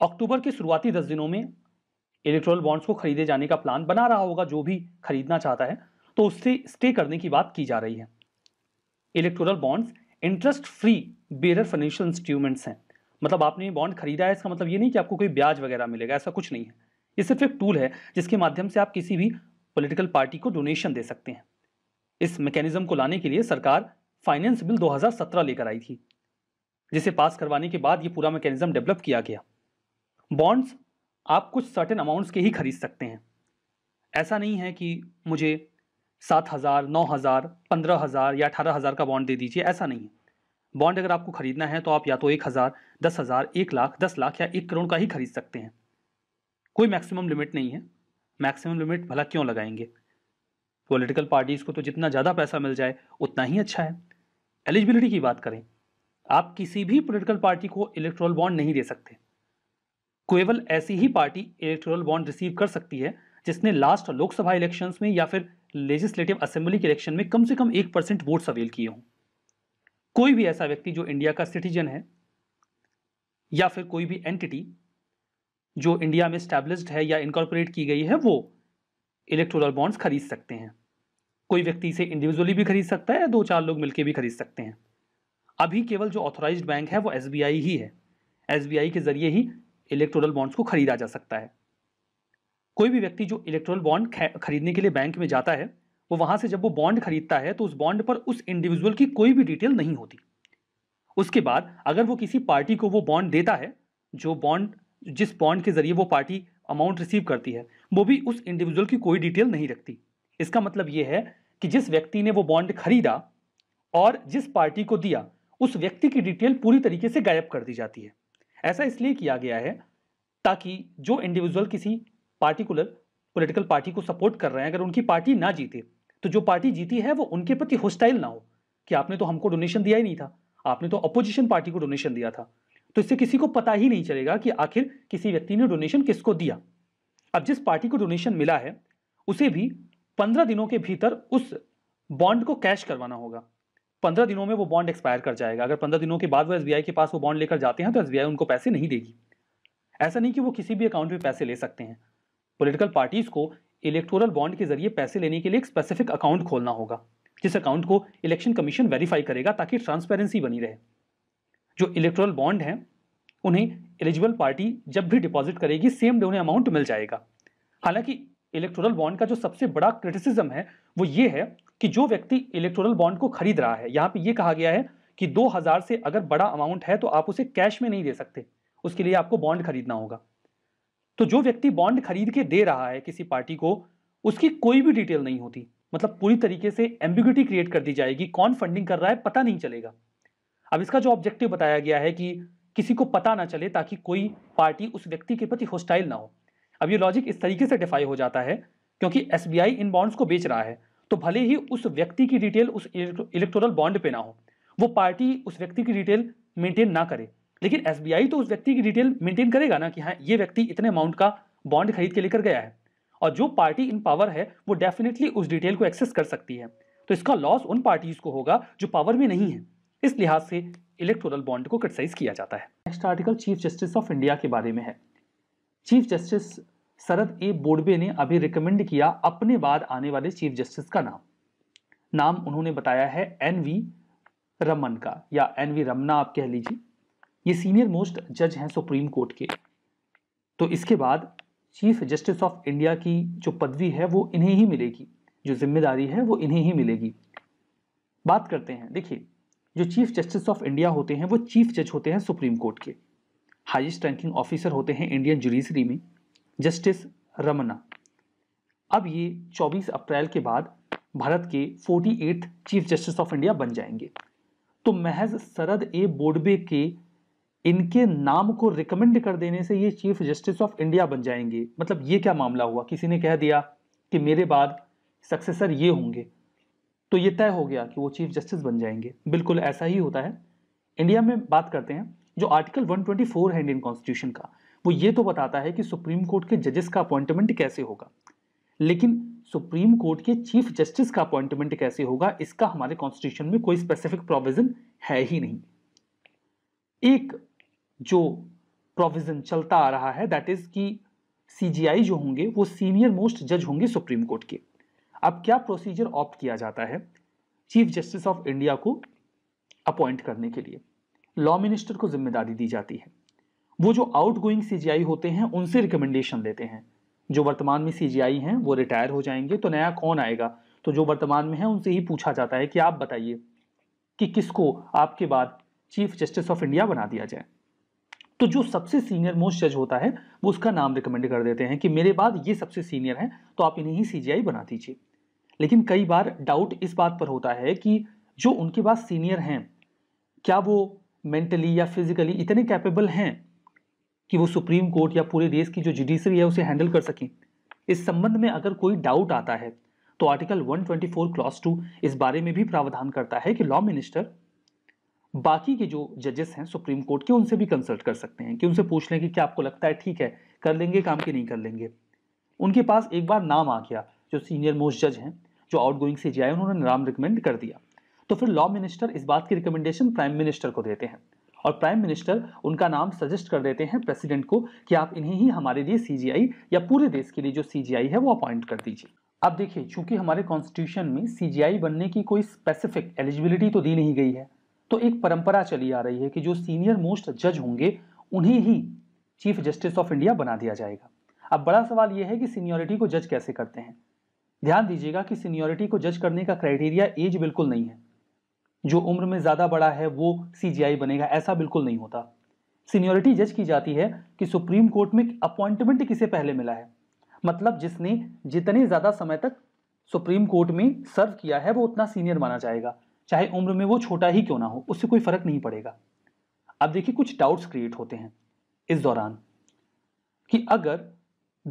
अक्टूबर के शुरुआती दस दिनों में इलेक्ट्रोल बॉन्ड्स को खरीदे जाने का प्लान बना रहा होगा जो भी खरीदना चाहता है तो उससे स्टे करने की बात की जा रही है electoral bonds interest free bearer financial instruments हैं मतलब आपने बॉन्ड खरीदा है इसका मतलब ये नहीं कि आपको कोई ब्याज वगैरह मिलेगा ऐसा कुछ नहीं है ये सिर्फ एक टूल है जिसके माध्यम से आप किसी भी पॉलिटिकल पार्टी को डोनेशन दे सकते हैं इस मैकेनिज्म को लाने के लिए सरकार फाइनेंस बिल 2017 लेकर आई थी जिसे पास करवाने के बाद ये पूरा मैकेनिज्म डेवलप किया गया बॉन्ड्स आप कुछ सर्टेन अमाउंट्स के ही खरीद सकते हैं ऐसा नहीं है कि मुझे सात हज़ार नौ हज़ार पंद्रह हज़ार या अठारह हज़ार का बॉन्ड दे दीजिए ऐसा नहीं है बॉन्ड अगर आपको खरीदना है तो आप या तो एक हज़ार दस हज़ार एक लाख दस लाख या एक करोड़ का ही खरीद सकते हैं कोई मैक्सिमम लिमिट नहीं है मैक्सिमम लिमिट भला क्यों लगाएंगे पॉलिटिकल पार्टीज़ को तो जितना ज़्यादा पैसा मिल जाए उतना ही अच्छा है एलिजिबिलिटी की बात करें आप किसी भी पॉलिटिकल पार्टी को इलेक्ट्रोल बॉन्ड नहीं दे सकते केवल ऐसी ही पार्टी इलेक्ट्रोल बॉन्ड रिसीव कर सकती है जिसने लास्ट लोकसभा इलेक्शंस में या फिर लेजिस्लेटिव असेंबली के इलेक्शन में कम से कम एक परसेंट वोट अवेल किए हों कोई भी ऐसा व्यक्ति जो इंडिया का सिटीजन है या फिर कोई भी एंटिटी जो इंडिया में स्टैब्लिश्ड है या इनकॉर्पोरेट की गई है वो इलेक्ट्रोल बॉन्ड्स खरीद सकते हैं कोई व्यक्ति इसे इंडिविजुअली भी खरीद सकता है दो चार लोग मिलकर भी खरीद सकते हैं अभी केवल जो ऑथोराइज बैंक है वो एस ही है एस के जरिए ही इलेक्ट्रोल बॉन्ड्स को खरीदा जा सकता है कोई भी व्यक्ति जो इलेक्ट्रॉल बॉन्ड खरीदने के लिए बैंक में जाता है वो वहाँ से जब वो बॉन्ड खरीदता है तो उस बॉन्ड पर उस इंडिविजुअल की कोई भी डिटेल नहीं होती उसके बाद अगर वो किसी पार्टी को वो बॉन्ड देता है जो बॉन्ड जिस बॉन्ड के जरिए वो पार्टी अमाउंट रिसीव करती है वो भी उस इंडिविजुअल की कोई डिटेल नहीं रखती इसका मतलब ये है कि जिस व्यक्ति ने वो बॉन्ड खरीदा और जिस पार्टी को दिया उस व्यक्ति की डिटेल पूरी तरीके से गायब कर दी जाती है ऐसा इसलिए किया गया है ताकि जो इंडिविजुअल किसी पार्टिकुलर पॉलिटिकल पार्टी को सपोर्ट कर रहे हैं अगर उनकी पार्टी ना जीते तो जो पार्टी जीती है वो उनके प्रति होस्टाइल ना हो कि आपने तो हमको डोनेशन दिया ही नहीं था आपने तो अपोजिशन पार्टी को डोनेशन दिया था तो इससे किसी को पता ही नहीं चलेगा कि आखिर किसी व्यक्ति ने डोनेशन किसको दिया अब जिस पार्टी को डोनेशन मिला है उसे भी पंद्रह दिनों के भीतर उस बॉन्ड को कैश करवाना होगा पंद्रह दिनों में वो बॉन्ड एक्सपायर कर जाएगा अगर पंद्रह दिनों के बाद वो एसबीआई के पास वो बॉन्ड लेकर जाते हैं तो एसबीआई उनको पैसे नहीं देगी ऐसा नहीं कि वो किसी भी अकाउंट में पैसे ले सकते हैं पॉलिटिकल पार्टीज को इलेक्टोरल बॉन्ड के जरिए पैसे लेने के लिए एक स्पेसिफिक अकाउंट खोलना होगा जिस अकाउंट को इलेक्शन कमीशन वेरीफाई करेगा ताकि ट्रांसपेरेंसी बनी रहे जो इलेक्टोरल बॉन्ड हैं उन्हें एलिजिबल पार्टी जब भी डिपॉजिट करेगी सेम डे उन्हें अमाउंट मिल जाएगा हालांकि इलेक्टोरल बॉन्ड का जो सबसे बड़ा क्रिटिसिज्म है वो ये है कि जो व्यक्ति इलेक्टोरल बॉन्ड को खरीद रहा है यहाँ पे ये कहा गया है कि 2000 से अगर बड़ा अमाउंट है तो आप उसे कैश में नहीं दे सकते उसके लिए आपको बॉन्ड खरीदना होगा तो जो व्यक्ति बॉन्ड खरीद के दे रहा है किसी पार्टी को उसकी कोई भी डिटेल नहीं होती मतलब पूरी तरीके से एम्बिग्यूटी क्रिएट कर दी जाएगी कौन फंडिंग कर रहा है पता नहीं चलेगा अब इसका जो ऑब्जेक्टिव बताया गया है कि किसी को पता ना चले ताकि कोई पार्टी उस व्यक्ति के प्रति होस्टाइल ना हो अब ये लॉजिक इस तरीके से डिफाई हो जाता है क्योंकि एस इन बॉन्ड्स को बेच रहा है तो भले ही उस व्यक्ति की डिटेल उस इलेक्टोरल बॉन्ड पे ना हो वो पार्टी उस व्यक्ति की डिटेल मेंटेन ना करे लेकिन एस तो उस व्यक्ति की डिटेल मेंटेन करेगा ना कि हाँ ये व्यक्ति इतने अमाउंट का बॉन्ड खरीद के लेकर गया है और जो पार्टी इन पावर है वो डेफिनेटली उस डिटेल को एक्सेस कर सकती है तो इसका लॉस उन पार्टीज को होगा जो पावर में नहीं है इस लिहाज से इलेक्टोरल बॉन्ड को क्रिटिसाइज किया जाता है next article chief justice of India के बारे में है चीफ जस्टिस शरद ए बोडबे ने अभी रिकमेंड किया अपने बाद आने वाले चीफ जस्टिस का नाम नाम उन्होंने बताया है एन वी रमन का या एन वी रमना आप कह लीजिए ये सीनियर मोस्ट जज हैं सुप्रीम कोर्ट के तो इसके बाद चीफ जस्टिस ऑफ इंडिया की जो पदवी है वो इन्हें ही मिलेगी जो जिम्मेदारी है वो इन्हें ही मिलेगी बात करते हैं देखिए जो चीफ जस्टिस ऑफ इंडिया होते हैं वो चीफ जज होते हैं सुप्रीम कोर्ट के हाईएस्ट रैंकिंग ऑफिसर होते हैं इंडियन जुडिशरी में जस्टिस रमना अब ये 24 अप्रैल के बाद भारत के forty chief justice of India बन जाएंगे तो महज सरद ए बोडबे के इनके नाम को रिकमेंड कर देने से ये चीफ जस्टिस ऑफ इंडिया बन जाएंगे मतलब ये क्या मामला हुआ किसी ने कह दिया कि मेरे बाद सक्सेसर ये होंगे तो ये तय हो गया कि वो चीफ जस्टिस बन जाएंगे बिल्कुल ऐसा ही होता है इंडिया में बात करते हैं जो आर्टिकल 124 है इंडियन कॉन्स्टिट्यूशन का वो ये तो बताता है कि सुप्रीम कोर्ट के जजेस का अपॉइंटमेंट कैसे होगा लेकिन सुप्रीम कोर्ट के चीफ जस्टिस का अपॉइंटमेंट कैसे होगा इसका हमारे कॉन्स्टिट्यूशन में कोई स्पेसिफिक प्रोविजन है ही नहीं एक जो प्रोविज़न चलता आ रहा है दैट इज़ कि सीजीआई जो होंगे वो सीनियर मोस्ट जज होंगे सुप्रीम कोर्ट के अब क्या प्रोसीजर ऑप्ट किया जाता है चीफ जस्टिस ऑफ इंडिया को अपॉइंट करने के लिए लॉ मिनिस्टर को जिम्मेदारी दी जाती है वो जो आउट गोइंग सी होते हैं उनसे रिकमेंडेशन लेते हैं जो वर्तमान में सी हैं वो रिटायर हो जाएंगे तो नया कौन आएगा तो जो वर्तमान में है उनसे ही पूछा जाता है कि आप बताइए कि किसको आपके बाद चीफ जस्टिस ऑफ इंडिया बना दिया जाए तो जो सबसे सीनियर मोस्ट जज होता है वो उसका नाम रिकमेंड कर देते हैं कि मेरे बाद ये सबसे सीनियर है तो आप इन्हें ही सी बना दीजिए लेकिन कई बार डाउट इस बात पर होता है कि जो उनके पास सीनियर हैं क्या वो मेंटली या फिजिकली इतने कैपेबल हैं कि वो सुप्रीम कोर्ट या पूरे देश की जो जुडिशरी है उसे हैंडल कर सकें इस संबंध में अगर कोई डाउट आता है तो आर्टिकल 124 क्लॉज 2 इस बारे में भी प्रावधान करता है कि लॉ मिनिस्टर बाकी के जो जजेस हैं सुप्रीम कोर्ट के उनसे भी कंसल्ट कर सकते हैं कि उनसे पूछ लें कि क्या आपको लगता है ठीक है कर लेंगे काम कि नहीं कर लेंगे उनके पास एक बार नाम आ गया जो सीनियर मोस्ट जज हैं जो आउट गोइंग सी है उन्होंने नाम रिकमेंड कर दिया तो फिर लॉ मिनिस्टर इस बात की रिकमेंडेशन प्राइम मिनिस्टर को देते हैं और प्राइम मिनिस्टर उनका नाम सजेस्ट कर देते हैं प्रेसिडेंट को कि आप इन्हें ही हमारे लिए सी या पूरे देश के लिए जो सी है वो अपॉइंट कर दीजिए अब देखिए चूंकि हमारे कॉन्स्टिट्यूशन में सी बनने की कोई स्पेसिफिक एलिजिबिलिटी तो दी नहीं गई है तो एक परंपरा चली आ रही है कि जो सीनियर मोस्ट जज होंगे उन्हें ही चीफ जस्टिस ऑफ इंडिया बना दिया जाएगा अब बड़ा सवाल यह है कि सीनियोरिटी को जज कैसे करते हैं ध्यान दीजिएगा कि सीनियोरिटी को जज करने का क्राइटेरिया एज बिल्कुल नहीं है जो उम्र में ज़्यादा बड़ा है वो सी बनेगा ऐसा बिल्कुल नहीं होता सीनियोरिटी जज की जाती है कि सुप्रीम कोर्ट में अपॉइंटमेंट किसे पहले मिला है मतलब जिसने जितने ज़्यादा समय तक सुप्रीम कोर्ट में सर्व किया है वो उतना सीनियर माना जाएगा चाहे उम्र में वो छोटा ही क्यों ना हो उससे कोई फ़र्क नहीं पड़ेगा अब देखिए कुछ डाउट्स क्रिएट होते हैं इस दौरान कि अगर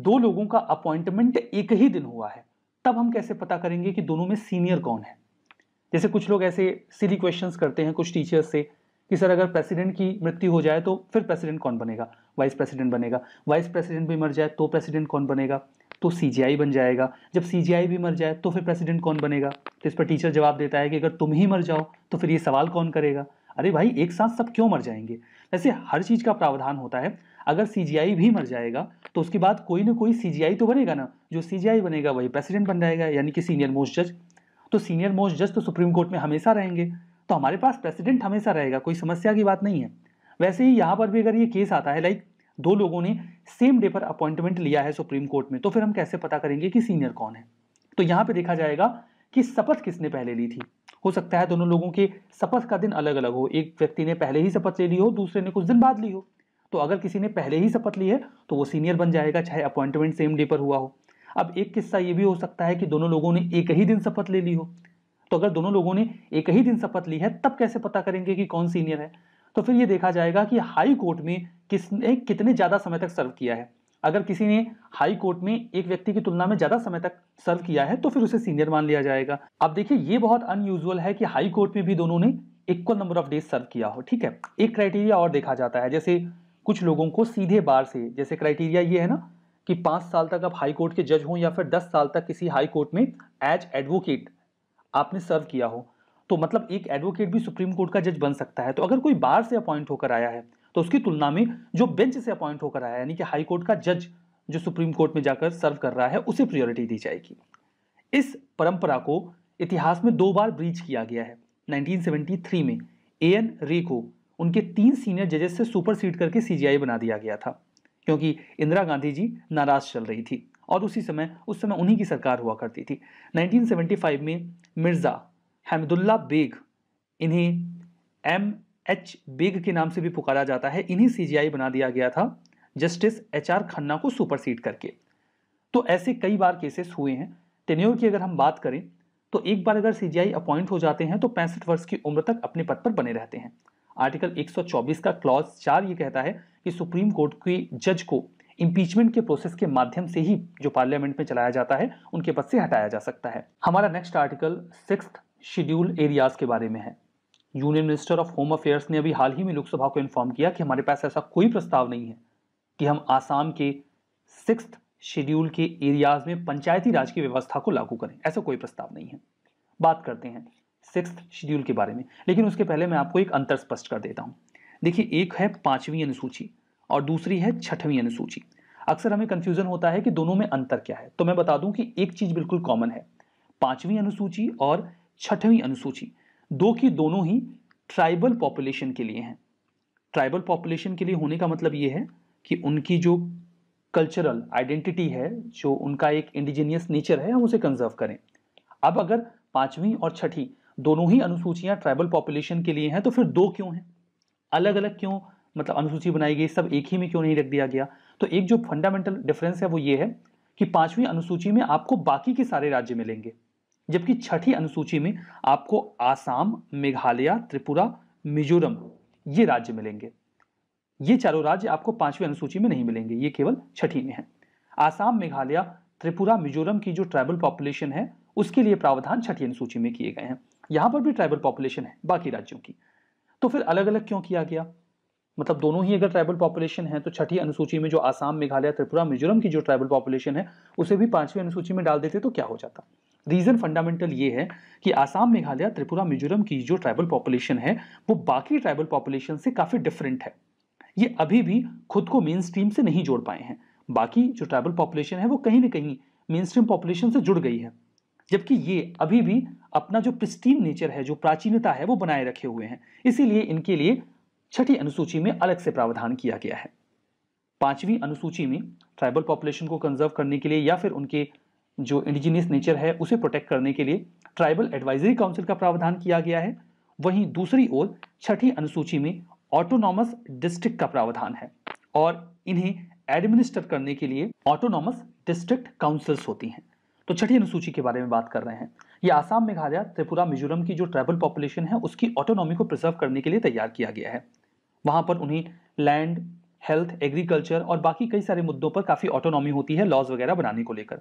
दो लोगों का अपॉइंटमेंट एक ही दिन हुआ है तब हम कैसे पता करेंगे कि दोनों में सीनियर कौन है जैसे कुछ लोग ऐसे सीधी क्वेश्चंस करते हैं कुछ टीचर्स से कि सर अगर प्रेसिडेंट की मृत्यु हो जाए तो फिर प्रेसिडेंट कौन बनेगा वाइस प्रेसिडेंट बनेगा वाइस प्रेसिडेंट भी मर जाए तो प्रेसिडेंट कौन बनेगा तो सी बन जाएगा जब सी भी मर जाए तो फिर प्रेसिडेंट कौन बनेगा तो इस पर टीचर जवाब देता है कि अगर तुम ही मर जाओ तो फिर ये सवाल कौन करेगा अरे भाई एक साथ सब क्यों मर जाएंगे वैसे हर चीज़ का प्रावधान होता है अगर सी भी मर जाएगा तो उसके बाद कोई ना कोई सी तो बनेगा ना जो सी बनेगा वही प्रेसिडेंट बन जाएगा यानी कि सीनियर मोस्ट जज तो सीनियर मोस्ट जज तो सुप्रीम कोर्ट में हमेशा रहेंगे तो हमारे पास प्रेसिडेंट हमेशा रहेगा कोई समस्या की बात नहीं है वैसे ही यहाँ पर भी अगर ये केस आता है लाइक दो लोगों ने सेम डे पर अपॉइंटमेंट लिया है सुप्रीम कोर्ट में तो फिर हम कैसे पता करेंगे कि सीनियर कौन है तो यहाँ पे देखा जाएगा कि शपथ किसने पहले ली थी हो सकता है दोनों लोगों के शपथ का दिन अलग अलग हो एक व्यक्ति ने पहले ही शपथ ले ली हो दूसरे ने कुछ दिन बाद ली हो तो अगर किसी ने पहले ही शपथ ली है तो वो सीनियर बन जाएगा चाहे अपॉइंटमेंट सेम डे पर हुआ हो अब एक किस्सा ये भी हो सकता है कि दोनों लोगों ने एक ही दिन शपथ ले ली हो तो अगर दोनों लोगों ने एक ही दिन शपथ ली है तब कैसे पता करेंगे कि कौन सीनियर है तो फिर ये देखा जाएगा कि हाई कोर्ट में किसने कितने ज़्यादा समय तक सर्व किया है अगर किसी ने हाई कोर्ट में एक व्यक्ति की तुलना में ज्यादा समय तक सर्व किया है तो फिर उसे सीनियर मान लिया जाएगा अब देखिए ये बहुत अनयूजल है कि हाई कोर्ट में भी दोनों ने equal number of days serve किया हो ठीक है एक क्राइटेरिया और देखा जाता है जैसे कुछ लोगों को सीधे बार से जैसे क्राइटेरिया ये है ना कि पांच साल तक आप हाई कोर्ट के जज हों या फिर दस साल तक किसी हाई कोर्ट में एज एडवोकेट आपने सर्व किया हो तो मतलब एक एडवोकेट भी सुप्रीम कोर्ट का जज बन सकता है तो अगर कोई बार से अपॉइंट होकर आया है तो उसकी तुलना में जो बेंच से अपॉइंट होकर आया यानी कि हाईकोर्ट का जज जो सुप्रीम कोर्ट में जाकर सर्व कर रहा है उसे प्रियोरिटी दी जाएगी इस परंपरा को इतिहास में दो बार ब्रीच किया गया है 1973 में ए एन रे को उनके तीन सीनियर जजेस से सुपर सीट करके सीजीआई बना दिया गया था क्योंकि इंदिरा गांधी जी नाराज चल रही थी और उसी समय उस समय उन्हीं की सरकार हुआ करती थी 1975 में मिर्ज़ा हमदुल्ला बेग इन्हें एम एच बिग के नाम से भी पुकारा जाता है इन्हीं सीजीआई बना दिया गया था जस्टिस एच आर खन्ना को सुपरसीड करके तो ऐसे कई बार केसेस हुए हैं टेन्योर की अगर हम बात करें तो एक बार अगर सीजीआई अपॉइंट हो जाते हैं तो पैंसठ वर्ष की उम्र तक अपने पद पर बने रहते हैं आर्टिकल 124 का क्लॉज चार ये कहता है कि सुप्रीम कोर्ट के जज को इम्पीचमेंट के प्रोसेस के माध्यम से ही जो पार्लियामेंट में चलाया जाता है उनके पद से हटाया जा सकता है हमारा next article six schedule areas के बारे में है union minister of home affairs ने अभी हाल ही में लोकसभा को इन्फॉर्म किया कि हमारे पास ऐसा कोई प्रस्ताव नहीं है कि हम आसाम के सिक्स शेड्यूल के एरियाज में पंचायती राज की व्यवस्था को लागू करें ऐसा कोई प्रस्ताव नहीं है बात करते हैं सिक्स शेड्यूल के बारे में लेकिन उसके पहले मैं आपको एक अंतर स्पष्ट कर देता हूँ देखिए एक है पांचवीं अनुसूची और दूसरी है छठवीं अनुसूची अक्सर हमें कन्फ्यूजन होता है कि दोनों में अंतर क्या है तो मैं बता दूं कि एक चीज़ बिल्कुल कॉमन है पांचवी अनुसूची और छठवीं अनुसूची दो की दोनों ही ट्राइबल पॉपुलेशन के लिए हैं ट्राइबल पॉपुलेशन के लिए होने का मतलब ये है कि उनकी जो कल्चरल आइडेंटिटी है जो उनका एक इंडिजीनियस नेचर है हम उसे कंजर्व करें अब अगर पाँचवीं और छठी दोनों ही अनुसूचियाँ ट्राइबल पॉपुलेशन के लिए हैं तो फिर दो क्यों हैं अलग अलग क्यों मतलब अनुसूची बनाई गई सब एक ही में क्यों नहीं रख दिया गया तो एक जो फंडामेंटल डिफरेंस है वो ये है कि पांचवी अनुसूची में आपको बाकी के सारे राज्य मिलेंगे जबकि छठी अनुसूची में आपको आसाम मेघालय त्रिपुरा मिजोरम ये राज्य मिलेंगे ये चारों राज्य आपको पांचवी अनुसूची में नहीं मिलेंगे ये केवल छठी में है आसाम मेघालय त्रिपुरा मिजोरम की जो ट्राइबल पॉपुलेशन है उसके लिए प्रावधान छठी अनुसूची में किए गए हैं यहां पर भी ट्राइबल पॉपुलेशन है बाकी राज्यों की तो फिर अलग अलग क्यों किया गया मतलब दोनों ही अगर ट्राइबल पॉपुलेशन है तो छठी अनुसूची में जो आसाम मेघालय त्रिपुरा मिजोरम की जो ट्राइबल पॉपुलेशन है उसे भी पांचवी अनुसूची में डाल देते तो क्या हो जाता रीज़न फंडामेंटल ये है कि आसाम मेघालय त्रिपुरा मिजोरम की जो ट्राइबल पॉपुलेशन है वो बाकी ट्राइबल पॉपुलेशन से काफ़ी डिफरेंट है ये अभी भी खुद को मेन स्ट्रीम से नहीं जोड़ पाए हैं बाकी जो ट्राइबल पॉपुलेशन है वो कहीं ना कहीं मेन स्ट्रीम पॉपुलेशन से जुड़ गई है जबकि ये अभी भी अपना जो प्रिस्टीन नेचर है जो प्राचीनता है वो बनाए रखे हुए हैं इसीलिए इनके लिए छठी अनुसूची में अलग से प्रावधान किया गया है पांचवी अनुसूची में ट्राइबल पॉपुलेशन को कंजर्व करने के लिए या फिर उनके जो इंडिजिनियस नेचर है उसे प्रोटेक्ट करने के लिए ट्राइबल एडवाइजरी काउंसिल का प्रावधान किया गया है वहीं दूसरी ओर छठी अनुसूची में ऑटोनॉमस डिस्ट्रिक्ट का प्रावधान है और इन्हें एडमिनिस्टर करने के लिए ऑटोनॉमस डिस्ट्रिक्ट काउंसिल्स होती हैं तो छठी अनुसूची के बारे में बात कर रहे हैं ये आसाम मेघालय त्रिपुरा मिजोरम की जो ट्राइबल पॉपुलेशन है उसकी ऑटोनॉमी को प्रिजर्व करने के लिए तैयार किया गया है वहाँ पर उन्हें लैंड हेल्थ एग्रीकल्चर और बाकी कई सारे मुद्दों पर काफ़ी ऑटोनॉमी होती है लॉज वगैरह बनाने को लेकर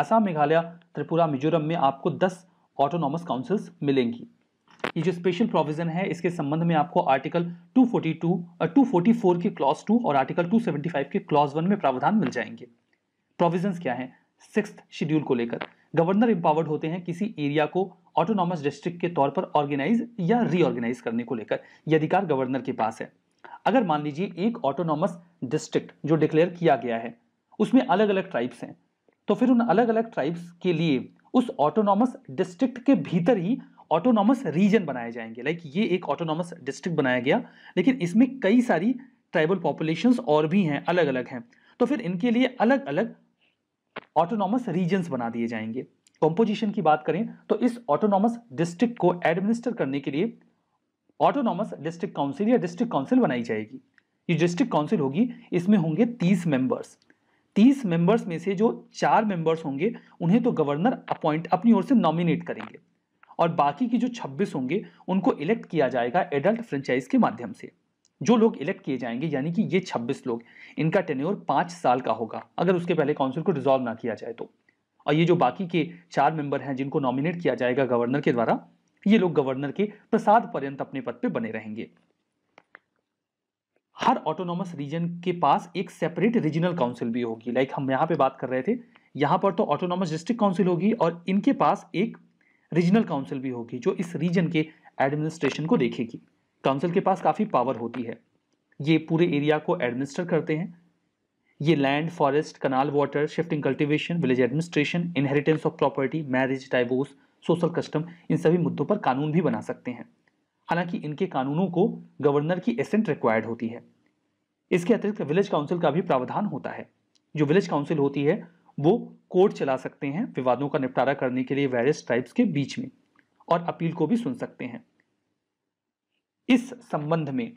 आसाम मेघालय त्रिपुरा मिजोरम में आपको दस ऑटोनॉमस काउंसिल्स मिलेंगी ये जो स्पेशल प्रोविजन है इसके संबंध में आपको आर्टिकल 242 और 244 के क्लॉज 2 और आर्टिकल 275 के क्लॉज 1 में प्रावधान मिल जाएंगे प्रोविजंस क्या है सिक्स शेड्यूल को लेकर गवर्नर इंपावर्ड होते हैं किसी एरिया को ऑटोनॉमस डिस्ट्रिक्ट के तौर पर ऑर्गेनाइज या रीऑर्गेनाइज करने को लेकर यह अधिकार गवर्नर के पास है अगर मान लीजिए एक ऑटोनॉमस डिस्ट्रिक्ट जो डिक्लेयर किया गया है उसमें अलग अलग ट्राइब्स हैं तो फिर उन अलग अलग ट्राइब्स के लिए उस ऑटोनॉमस डिस्ट्रिक्ट के भीतर ही ऑटोनॉमस रीजन बनाए जाएंगे लाइक ये एक ऑटोनॉमस डिस्ट्रिक्ट बनाया गया लेकिन इसमें कई सारी ट्राइबल पॉपुलेशंस और भी हैं अलग अलग हैं तो फिर इनके लिए अलग अलग ऑटोनॉमस रीजन्स बना दिए जाएंगे कंपोजिशन की बात करें तो इस ऑटोनॉमस डिस्ट्रिक्ट को एडमिनिस्टर करने के लिए ऑटोनॉमस डिस्ट्रिक्ट काउंसिल या डिस्ट्रिक्ट काउंसिल बनाई जाएगी ये डिस्ट्रिक्ट काउंसिल होगी इसमें होंगे तीस मेंबर्स तीस मेंबर्स में से जो चार मेंबर्स होंगे उन्हें तो गवर्नर अपॉइंट अपनी ओर से नॉमिनेट करेंगे और बाकी की जो 26 होंगे उनको इलेक्ट किया जाएगा एडल्ट फ्रेंचाइज के माध्यम से जो लोग इलेक्ट किए जाएंगे यानी कि ये 26 लोग इनका टेन्योर पांच साल का होगा अगर उसके पहले काउंसिल को डिजॉल्व ना किया जाए तो और ये जो बाकी के चार मेंबर हैं जिनको नॉमिनेट किया जाएगा गवर्नर के द्वारा ये लोग गवर्नर के प्रसाद पर्यंत अपने पद पर बने रहेंगे हर ऑटोनोमस रीजन के पास एक सेपरेट रीजनल काउंसिल भी होगी लाइक हम यहां पे बात कर रहे थे यहां पर तो ऑटोनोमस डिस्ट्रिक्ट काउंसिल होगी और इनके पास एक रीजनल काउंसिल भी होगी जो इस रीजन के एडमिनिस्ट्रेशन को देखेगी काउंसिल के पास काफ़ी पावर होती है ये पूरे एरिया को एडमिनिस्टर करते हैं ये land forest canal water shifting cultivation village administration inheritance of property marriage divorce social custom इन सभी मुद्दों पर कानून भी बना सकते हैं हालांकि इनके कानूनों को गवर्नर की एसेंट रिक्वायर्ड होती है इसके अतिरिक्त विलेज काउंसिल का भी प्रावधान होता है जो विलेज काउंसिल होती है वो कोर्ट चला सकते हैं विवादों का निपटारा करने के लिए वेरियस ट्राइब्स के बीच में और अपील को भी सुन सकते हैं इस संबंध में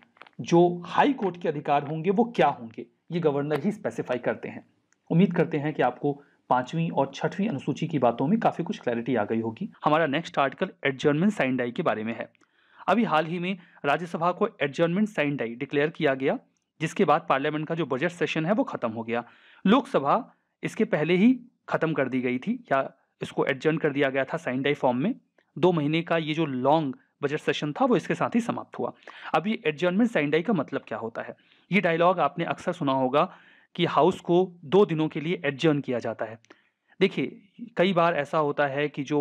जो हाई कोर्ट के अधिकार होंगे वो क्या होंगे ये गवर्नर ही स्पेसिफाई करते हैं उम्मीद करते हैं कि आपको पांचवी और छठवीं अनुसूची की बातों में काफी कुछ क्लैरिटी आ गई होगी हमारा next article adjournment sine die के बारे में है अभी हाल ही में राज्यसभा को एडजर्नमेंट साइन डाई डिक्लेयर किया गया जिसके बाद पार्लियामेंट का जो बजट सेशन है वो खत्म हो गया लोकसभा इसके पहले ही खत्म कर दी गई थी या इसको एडजर्न कर दिया गया था साइन डाई फॉर्म में दो महीने का ये जो लॉन्ग बजट सेशन था वो इसके साथ ही समाप्त हुआ अभी एडजर्नमेंट सैंडाई का मतलब क्या होता है ये डायलॉग आपने अक्सर सुना होगा कि हाउस को दो दिनों के लिए एडजर्न किया जाता है देखिए कई बार ऐसा होता है कि जो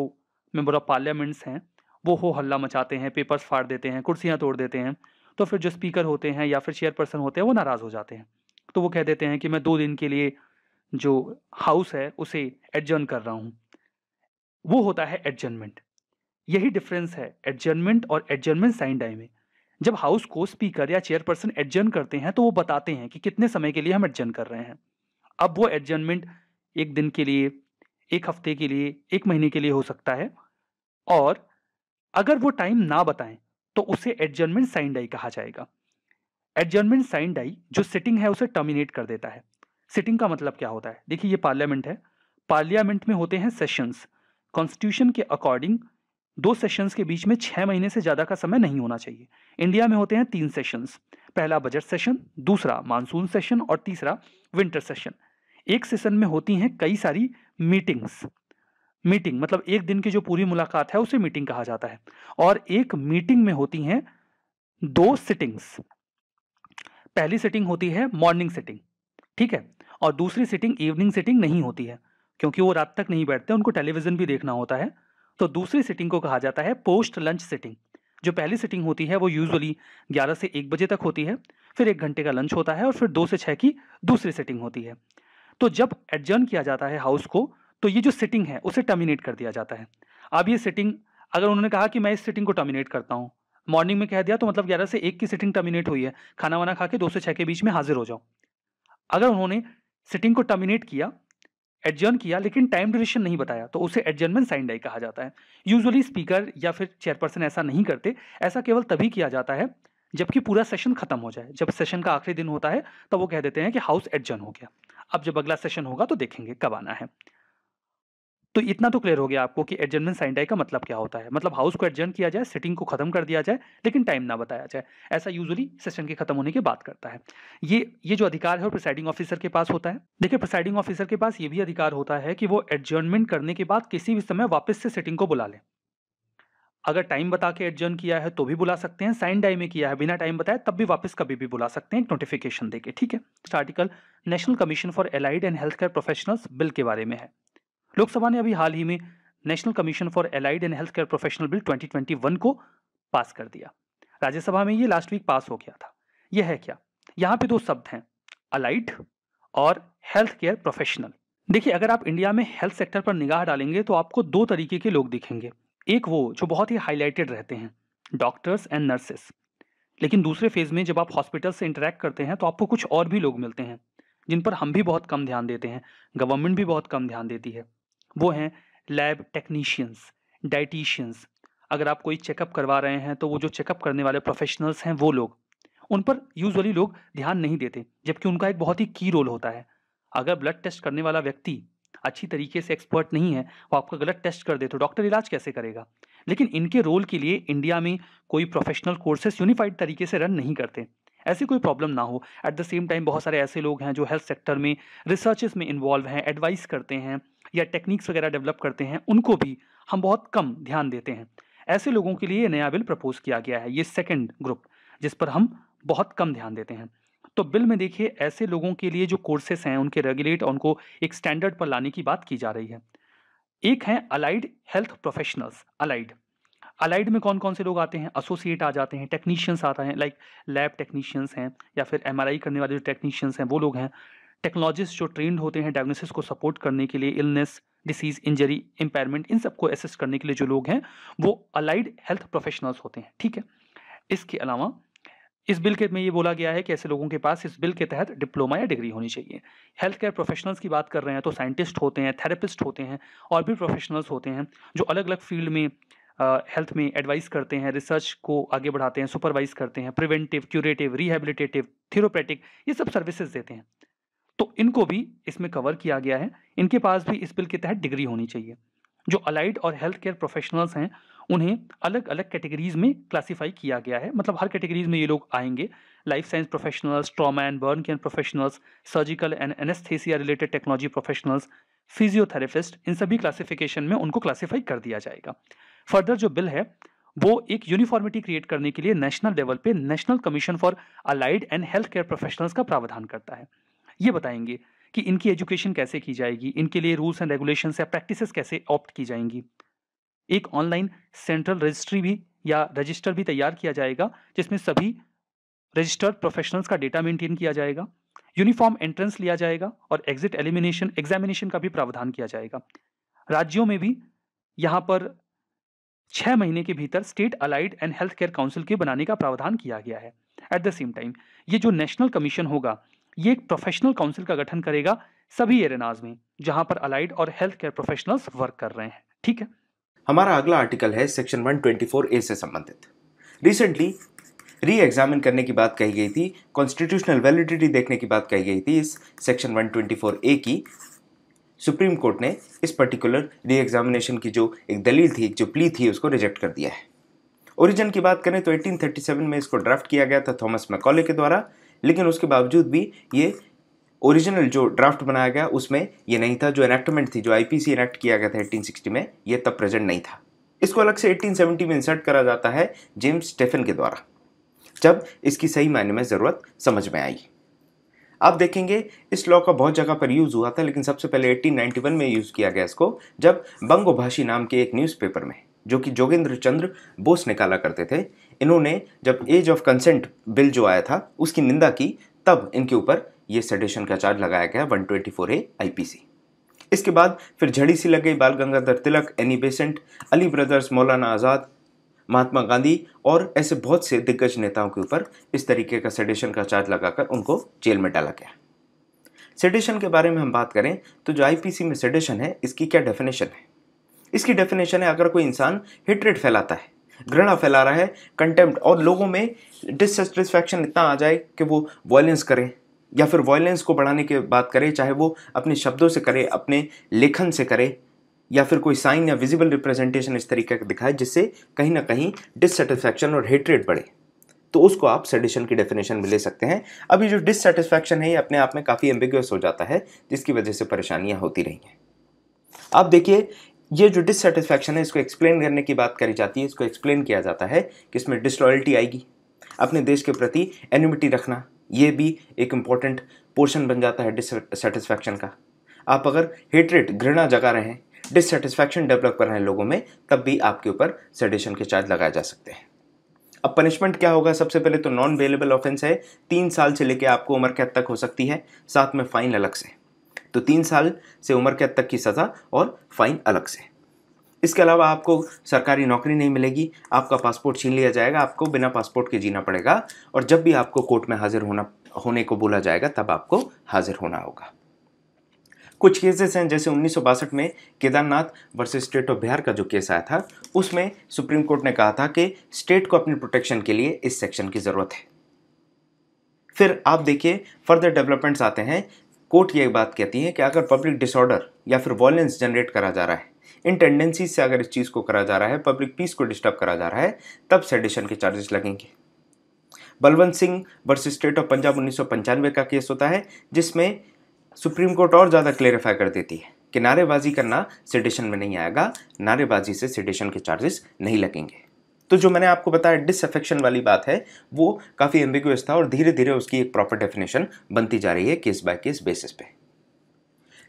मेम्बर ऑफ पार्लियामेंट्स हैं वो हो हल्ला मचाते हैं पेपर्स फाड़ देते हैं कुर्सियाँ तोड़ देते हैं तो फिर जो स्पीकर होते हैं या फिर चेयरपर्सन होते हैं वो नाराज़ हो जाते हैं तो वो कह देते हैं कि मैं दो दिन के लिए जो हाउस है उसे एडजर्न कर रहा हूँ वो होता है एडजर्नमेंट यही डिफरेंस है एडजर्नमेंट और एडजर्नमेंट साइन डाई में जब हाउस को स्पीकर या चेयरपर्सन एडजर्न करते हैं तो वो बताते हैं कि कितने समय के लिए हम एडजर्न कर रहे हैं अब वो एडजर्नमेंट एक दिन के लिए एक हफ्ते के लिए एक महीने के लिए हो सकता है और अगर वो टाइम ना बताएं तो उसे एडजर्नमेंट साइन डाई कहा जाएगा एडजर्नमेंट साइन डाई जो सिटिंग है उसे टर्मिनेट कर देता है सिटिंग का मतलब क्या होता है देखिए ये पार्लियामेंट है पार्लियामेंट में होते हैं सेशंस कॉन्स्टिट्यूशन के अकॉर्डिंग दो सेशंस के बीच में छह महीने से ज़्यादा का समय नहीं होना चाहिए इंडिया में होते हैं तीन सेशंस पहला बजट सेशन दूसरा मानसून सेशन और तीसरा विंटर सेशन एक सेशन में होती हैं कई सारी मीटिंग्स मीटिंग मतलब एक दिन की जो पूरी मुलाकात है उसे मीटिंग कहा जाता है और एक मीटिंग में होती हैं दो सिटिंग्स पहली सिटिंग होती है मॉर्निंग सिटिंग ठीक है और दूसरी सिटिंग इवनिंग सिटिंग नहीं होती है क्योंकि वो रात तक नहीं बैठते उनको टेलीविज़न भी देखना होता है तो दूसरी सिटिंग को कहा जाता है पोस्ट लंच सिटिंग जो पहली सिटिंग होती है वो यूजुअली 11 से 1 बजे तक होती है फिर एक घंटे का लंच होता है और फिर दो से छः की दूसरी सिटिंग होती है तो जब एडजर्न किया जाता है हाउस को तो ये जो सिटिंग है उसे टर्मिनेट कर दिया जाता है अब ये सिटिंग अगर उन्होंने कहा कि मैं इस सिटिंग को टर्मिनेट करता हूँ मॉर्निंग में कह दिया तो मतलब ग्यारह से एक की सिटिंग टर्मिनेट हुई है खाना वाना खा के दो से छः के बीच में हाजिर हो जाओ अगर उन्होंने सिटिंग को टर्मिनेट किया एडजर्न किया लेकिन टाइम ड्यूरेशन नहीं बताया तो उसे एडजर्नमेंट साइन डाई कहा जाता है यूजुअली स्पीकर या फिर चेयरपर्सन ऐसा नहीं करते ऐसा केवल तभी किया जाता है जबकि पूरा सेशन खत्म हो जाए जब सेशन का आखिरी दिन होता है तब वो कह देते हैं कि हाउस एडजर्न हो गया अब जब अगला सेशन होगा तो देखेंगे कब आना है तो इतना तो क्लियर हो गया आपको कि एडजमेंट साइन डाई का मतलब क्या होता है मतलब हाउस को एडजर्न किया जाए सिटिंग को खत्म कर दिया जाए लेकिन टाइम ना बताया जाए ऐसा यूजुअली सेशन के खत्म होने के बाद करता है ये ये जो अधिकार है वो प्रिसाइडिंग ऑफिसर के पास होता है देखिए प्रिसाइडिंग ऑफिसर के पास ये भी अधिकार होता है कि वो एडजर्नमेंट करने के बाद किसी भी समय वापस से सिटिंग को बुला लें अगर टाइम बता के एडजर्न किया है तो भी बुला सकते हैं साइन डाई में किया है बिना टाइम बताए तब भी वापस कभी भी बुला सकते हैं एक नोटिफिकेशन देके ठीक है article national commission for allied and health care professionals bill के बारे में है लोकसभा ने अभी हाल ही में national commission for allied and health care professional bill 2021 को पास कर दिया राज्यसभा में ये लास्ट वीक पास हो गया था यह है क्या यहाँ पे दो शब्द हैं अलाइड और हेल्थ केयर प्रोफेशनल देखिए अगर आप इंडिया में हेल्थ सेक्टर पर निगाह डालेंगे तो आपको दो तरीके के लोग दिखेंगे एक वो जो बहुत ही हाईलाइटेड रहते हैं डॉक्टर्स एंड नर्सेस लेकिन दूसरे फेज में जब आप हॉस्पिटल से इंटरेक्ट करते हैं तो आपको कुछ और भी लोग मिलते हैं जिन पर हम भी बहुत कम ध्यान देते हैं गवर्नमेंट भी बहुत कम ध्यान देती है वो हैं लैब टेक्नीशियंस डाइटिशियंस अगर आप कोई चेकअप करवा रहे हैं तो वो जो चेकअप करने वाले प्रोफेशनल्स हैं वो लोग उन पर यूजुअली लोग ध्यान नहीं देते जबकि उनका एक बहुत ही की रोल होता है अगर ब्लड टेस्ट करने वाला व्यक्ति अच्छी तरीके से एक्सपर्ट नहीं है वो आपका गलत टेस्ट कर दे तो डॉक्टर इलाज कैसे करेगा लेकिन इनके रोल के लिए इंडिया में कोई प्रोफेशनल कोर्सेस यूनिफाइड तरीके से रन नहीं करते ऐसी कोई प्रॉब्लम ना हो एट द सेम टाइम बहुत सारे ऐसे लोग हैं जो हेल्थ सेक्टर में रिसर्चेस में इन्वॉल्व हैं एडवाइस करते हैं या टेक्निक्स वगैरह डेवलप करते हैं उनको भी हम बहुत कम ध्यान देते हैं ऐसे लोगों के लिए नया बिल प्रपोज किया गया है ये सेकेंड ग्रुप जिस पर हम बहुत कम ध्यान देते हैं तो बिल में देखिए ऐसे लोगों के लिए जो कोर्सेस हैं उनके रेगुलेट और उनको एक स्टैंडर्ड पर लाने की बात की जा रही है एक है allied health professionals allied allied में कौन कौन से लोग आते हैं एसोसिएट आ जाते हैं टेक्नीशियंस आते हैं लाइक लैब टेक्नीशियंस हैं या फिर एम करने वाले जो टेक्नीशियंस हैं वो लोग हैं टेक्नोलॉजिस्ट जो ट्रेंड होते हैं डायग्नोसिस को सपोर्ट करने के लिए इलनेस डिसीज इंजरी इम्पेयरमेंट इन सबको असिस्ट करने के लिए जो लोग हैं वो अलाइड हेल्थ प्रोफेशनल्स होते हैं ठीक है इसके अलावा इस बिल के में ये बोला गया है कि ऐसे लोगों के पास इस बिल के तहत डिप्लोमा या डिग्री होनी चाहिए हेल्थ केयर प्रोफेशनल्स की बात कर रहे हैं तो साइंटिस्ट होते हैं थेरेपिस्ट होते हैं और भी प्रोफेशनल्स होते हैं जो अलग अलग फील्ड में हेल्थ में एडवाइस करते हैं रिसर्च को आगे बढ़ाते हैं सुपरवाइज करते हैं प्रिवेंटिव क्यूरेटिव रिहेबिलिटेटिव थेरोपैटिक ये सब सर्विसेज देते हैं तो इनको भी इसमें कवर किया गया है इनके पास भी इस बिल के तहत डिग्री होनी चाहिए जो अलाइड और हेल्थ केयर प्रोफेशनल्स हैं उन्हें अलग अलग कैटेगरीज में क्लासिफाई किया गया है मतलब हर कैटेगरीज में ये लोग आएंगे life science professionals trauma and burn care professionals surgical and anaesthesia related technology professionals physiotherapist इन सभी क्लासिफिकेशन में उनको क्लासिफाई कर दिया जाएगा फर्दर जो बिल है वो एक यूनिफॉर्मिटी क्रिएट करने के लिए नेशनल लेवल पे national commission for allied and health care professionals का प्रावधान करता है ये बताएंगे कि इनकी एजुकेशन कैसे की जाएगी इनके लिए रूल्स एंड रेगुलेशन या प्रैक्टिस कैसे ऑप्ट की जाएंगी एक ऑनलाइन सेंट्रल रजिस्ट्री भी या रजिस्टर भी तैयार किया जाएगा जिसमें सभी रजिस्टर्ड प्रोफेशनल्स का डेटा मेंटेन किया जाएगा यूनिफॉर्म एंट्रेंस लिया जाएगा और एग्जिट एलिमिनेशन एग्जामिनेशन का भी प्रावधान किया जाएगा राज्यों में भी यहाँ पर छह महीने के भीतर state allied and health care council के बनाने का प्रावधान किया गया है एट द सेम टाइम ये जो नेशनल कमीशन होगा ये एक प्रोफेशनल काउंसिल का गठन करेगा सभी एरेनाज में जहां पर अलाइड और हेल्थ केयर प्रोफेशनल्स वर्क कर रहे हैं ठीक है हमारा अगला आर्टिकल है सेक्शन 124 ए से संबंधित रिसेंटली री एग्जामिन करने की बात कही गई थी कॉन्स्टिट्यूशनल वैलिडिटी देखने की बात कही गई थी इस सेक्शन 124 ए की सुप्रीम कोर्ट ने इस पर्टिकुलर री एग्जामिनेशन की जो एक दलील थी जो प्ली थी उसको रिजेक्ट कर दिया है ओरिजिन की बात करें तो 1837 में इसको ड्राफ्ट किया गया था थॉमस मैकॉले के द्वारा लेकिन उसके बावजूद भी ये ओरिजिनल जो ड्राफ्ट बनाया गया उसमें ये नहीं था जो एनेक्टमेंट थी जो आईपीसी एनेक्ट किया गया था 1860 में ये तब प्रेजेंट नहीं था इसको अलग से 1870 में इंसर्ट करा जाता है जेम्स स्टेफन के द्वारा जब इसकी सही मायने में ज़रूरत समझ में आई आप देखेंगे इस लॉ का बहुत जगह पर यूज़ हुआ था लेकिन सबसे पहले 1891 में यूज़ किया गया इसको जब बंगोभाषी नाम के एक न्यूज़पेपर में जो कि जोगेंद्र चंद्र बोस निकाला करते थे इन्होंने जब एज ऑफ कंसेंट बिल जो आया था उसकी निंदा की तब इनके ऊपर ये सडेशन का चार्ज लगाया गया 124 ए आईपीसी इसके बाद फिर झड़ी सी लग गई Bal Gangadhar Tilak Annie Besant Ali brothers Maulana Azad महात्मा गांधी और ऐसे बहुत से दिग्गज नेताओं के ऊपर इस तरीके का सेडेशन का चार्ज लगाकर उनको जेल में डाला गया सेडेशन के बारे में हम बात करें तो जो आईपीसी में सेडेशन है इसकी क्या डेफिनेशन है इसकी डेफिनेशन है अगर कोई इंसान हिटरेट फैलाता है घृणा फैला रहा है कंटेम्प्ट और लोगों में डिससेटिस्फैक्शन इतना आ जाए कि वो वॉयलेंस करें या फिर वॉयलेंस को बढ़ाने की बात करें चाहे वो अपने शब्दों से करे अपने लेखन से करे या फिर कोई साइन या विजिबल रिप्रेजेंटेशन इस तरीके का दिखाए जिससे कहीं ना कहीं डिससेटिस्फैक्शन और हेटरेट बढ़े तो उसको आप सेडिशन की डेफिनेशन में ले सकते हैं अभी जो डिससेटिस्फैक्शन है ये अपने आप में काफ़ी एम्बिगस हो जाता है जिसकी वजह से परेशानियाँ होती रही हैं आप देखिए ये जो डिससेटिस्फैक्शन है इसको एक्सप्लेन करने की बात करी जाती है इसको एक्सप्लेन किया जाता है कि इसमें डिसलॉयल्टी आएगी अपने देश के प्रति एनिमिटी रखना ये भी एक इम्पॉर्टेंट पोर्शन बन जाता है डिससेटिस्फैक्शन का आप अगर हेटरेट घृणा जगा रहे हैं डिससेटिस्फैक्शन डेवलप कर रहे हैं लोगों में तब भी आपके ऊपर सेडिशन के चार्ज लगाए जा सकते हैं अब पनिशमेंट क्या होगा सबसे पहले तो नॉन अवेलेबल ऑफेंस है तीन साल से लेकर आपको उम्र कैद तक हो सकती है साथ में फ़ाइन अलग से तो तीन साल से उम्र कैद तक की सज़ा और फ़ाइन अलग से इसके अलावा आपको सरकारी नौकरी नहीं मिलेगी आपका पासपोर्ट छीन लिया जाएगा आपको बिना पासपोर्ट के जीना पड़ेगा और जब भी आपको कोर्ट में हाजिर होना होने को बोला जाएगा तब आपको हाजिर होना होगा कुछ केसेस हैं जैसे उन्नीस में Kedarnath versus state of Bihar का जो केस आया था उसमें सुप्रीम कोर्ट ने कहा था कि स्टेट को अपनी प्रोटेक्शन के लिए इस सेक्शन की ज़रूरत है फिर आप देखिए फर्दर डेवलपमेंट्स आते हैं कोर्ट ये बात कहती है कि अगर पब्लिक डिसऑर्डर या फिर वॉयलेंस जनरेट करा जा रहा है इन टेंडेंसीज से अगर इस चीज़ को करा जा रहा है पब्लिक पीस को डिस्टर्ब करा जा रहा है तब सेडिशन के चार्जेस लगेंगे Balwant Singh versus state of Punjab उन्नीस का केस होता है जिसमें सुप्रीम कोर्ट और ज़्यादा क्लेरिफाई कर देती है कि नारेबाजी करना सिडिशन में नहीं आएगा नारेबाजी से सिडिशन के चार्जेस नहीं लगेंगे तो जो मैंने आपको बताया डिसअफेक्शन वाली बात है वो काफ़ी एम्बिगुअस था और धीरे धीरे उसकी एक प्रॉपर डेफिनेशन बनती जा रही है केस बाय केस बेसिस पे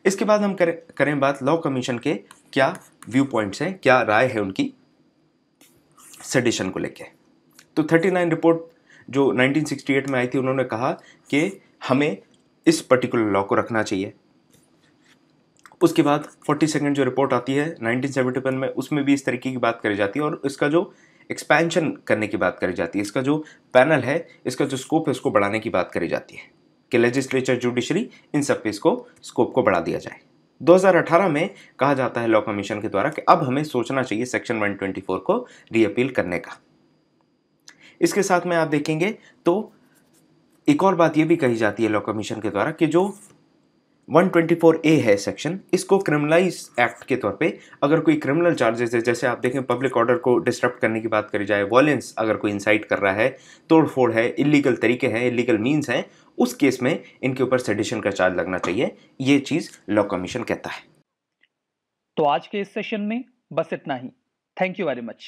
इसके बाद हम करें करें बात लॉ कमीशन के क्या व्यू पॉइंट्स हैं क्या राय है उनकी सेडिशन को लेके तो 39 रिपोर्ट जो 1968 में आई थी उन्होंने कहा कि हमें इस पर्टिकुलर लॉ को रखना चाहिए उसके बाद फोर्टी सेकेंड जो रिपोर्ट आती है 1971 में उसमें भी इस तरीके की बात करी जाती है और इसका जो एक्सपेंशन करने की बात करी जाती है इसका जो पैनल है इसका जो स्कोप है उसको बढ़ाने की बात करी जाती है कि लेजिस्लेचर जुडिशरी इन सब पे इसको स्कोप को बढ़ा दिया जाए 2018 में कहा जाता है लॉ कमीशन के द्वारा कि अब हमें सोचना चाहिए सेक्शन 124 को रीअपील करने का इसके साथ में आप देखेंगे तो एक और बात यह भी कही जाती है लॉ कमीशन के द्वारा कि जो 124 ए है सेक्शन इसको क्रिमिनलाइज एक्ट के तौर पे अगर कोई क्रिमिनल चार्जेस है जैसे आप देखें पब्लिक ऑर्डर को डिस्टर्ब करने की बात करी जाए वॉलेंस अगर कोई इंसाइट कर रहा है तोड़फोड़ है इलीगल तरीके हैं इलीगल मीन्स हैं उस केस में इनके ऊपर सेडिशन का चार्ज लगना चाहिए ये चीज़ लॉ कमीशन कहता है तो आज के इस सेशन में बस इतना ही थैंक यू वेरी मच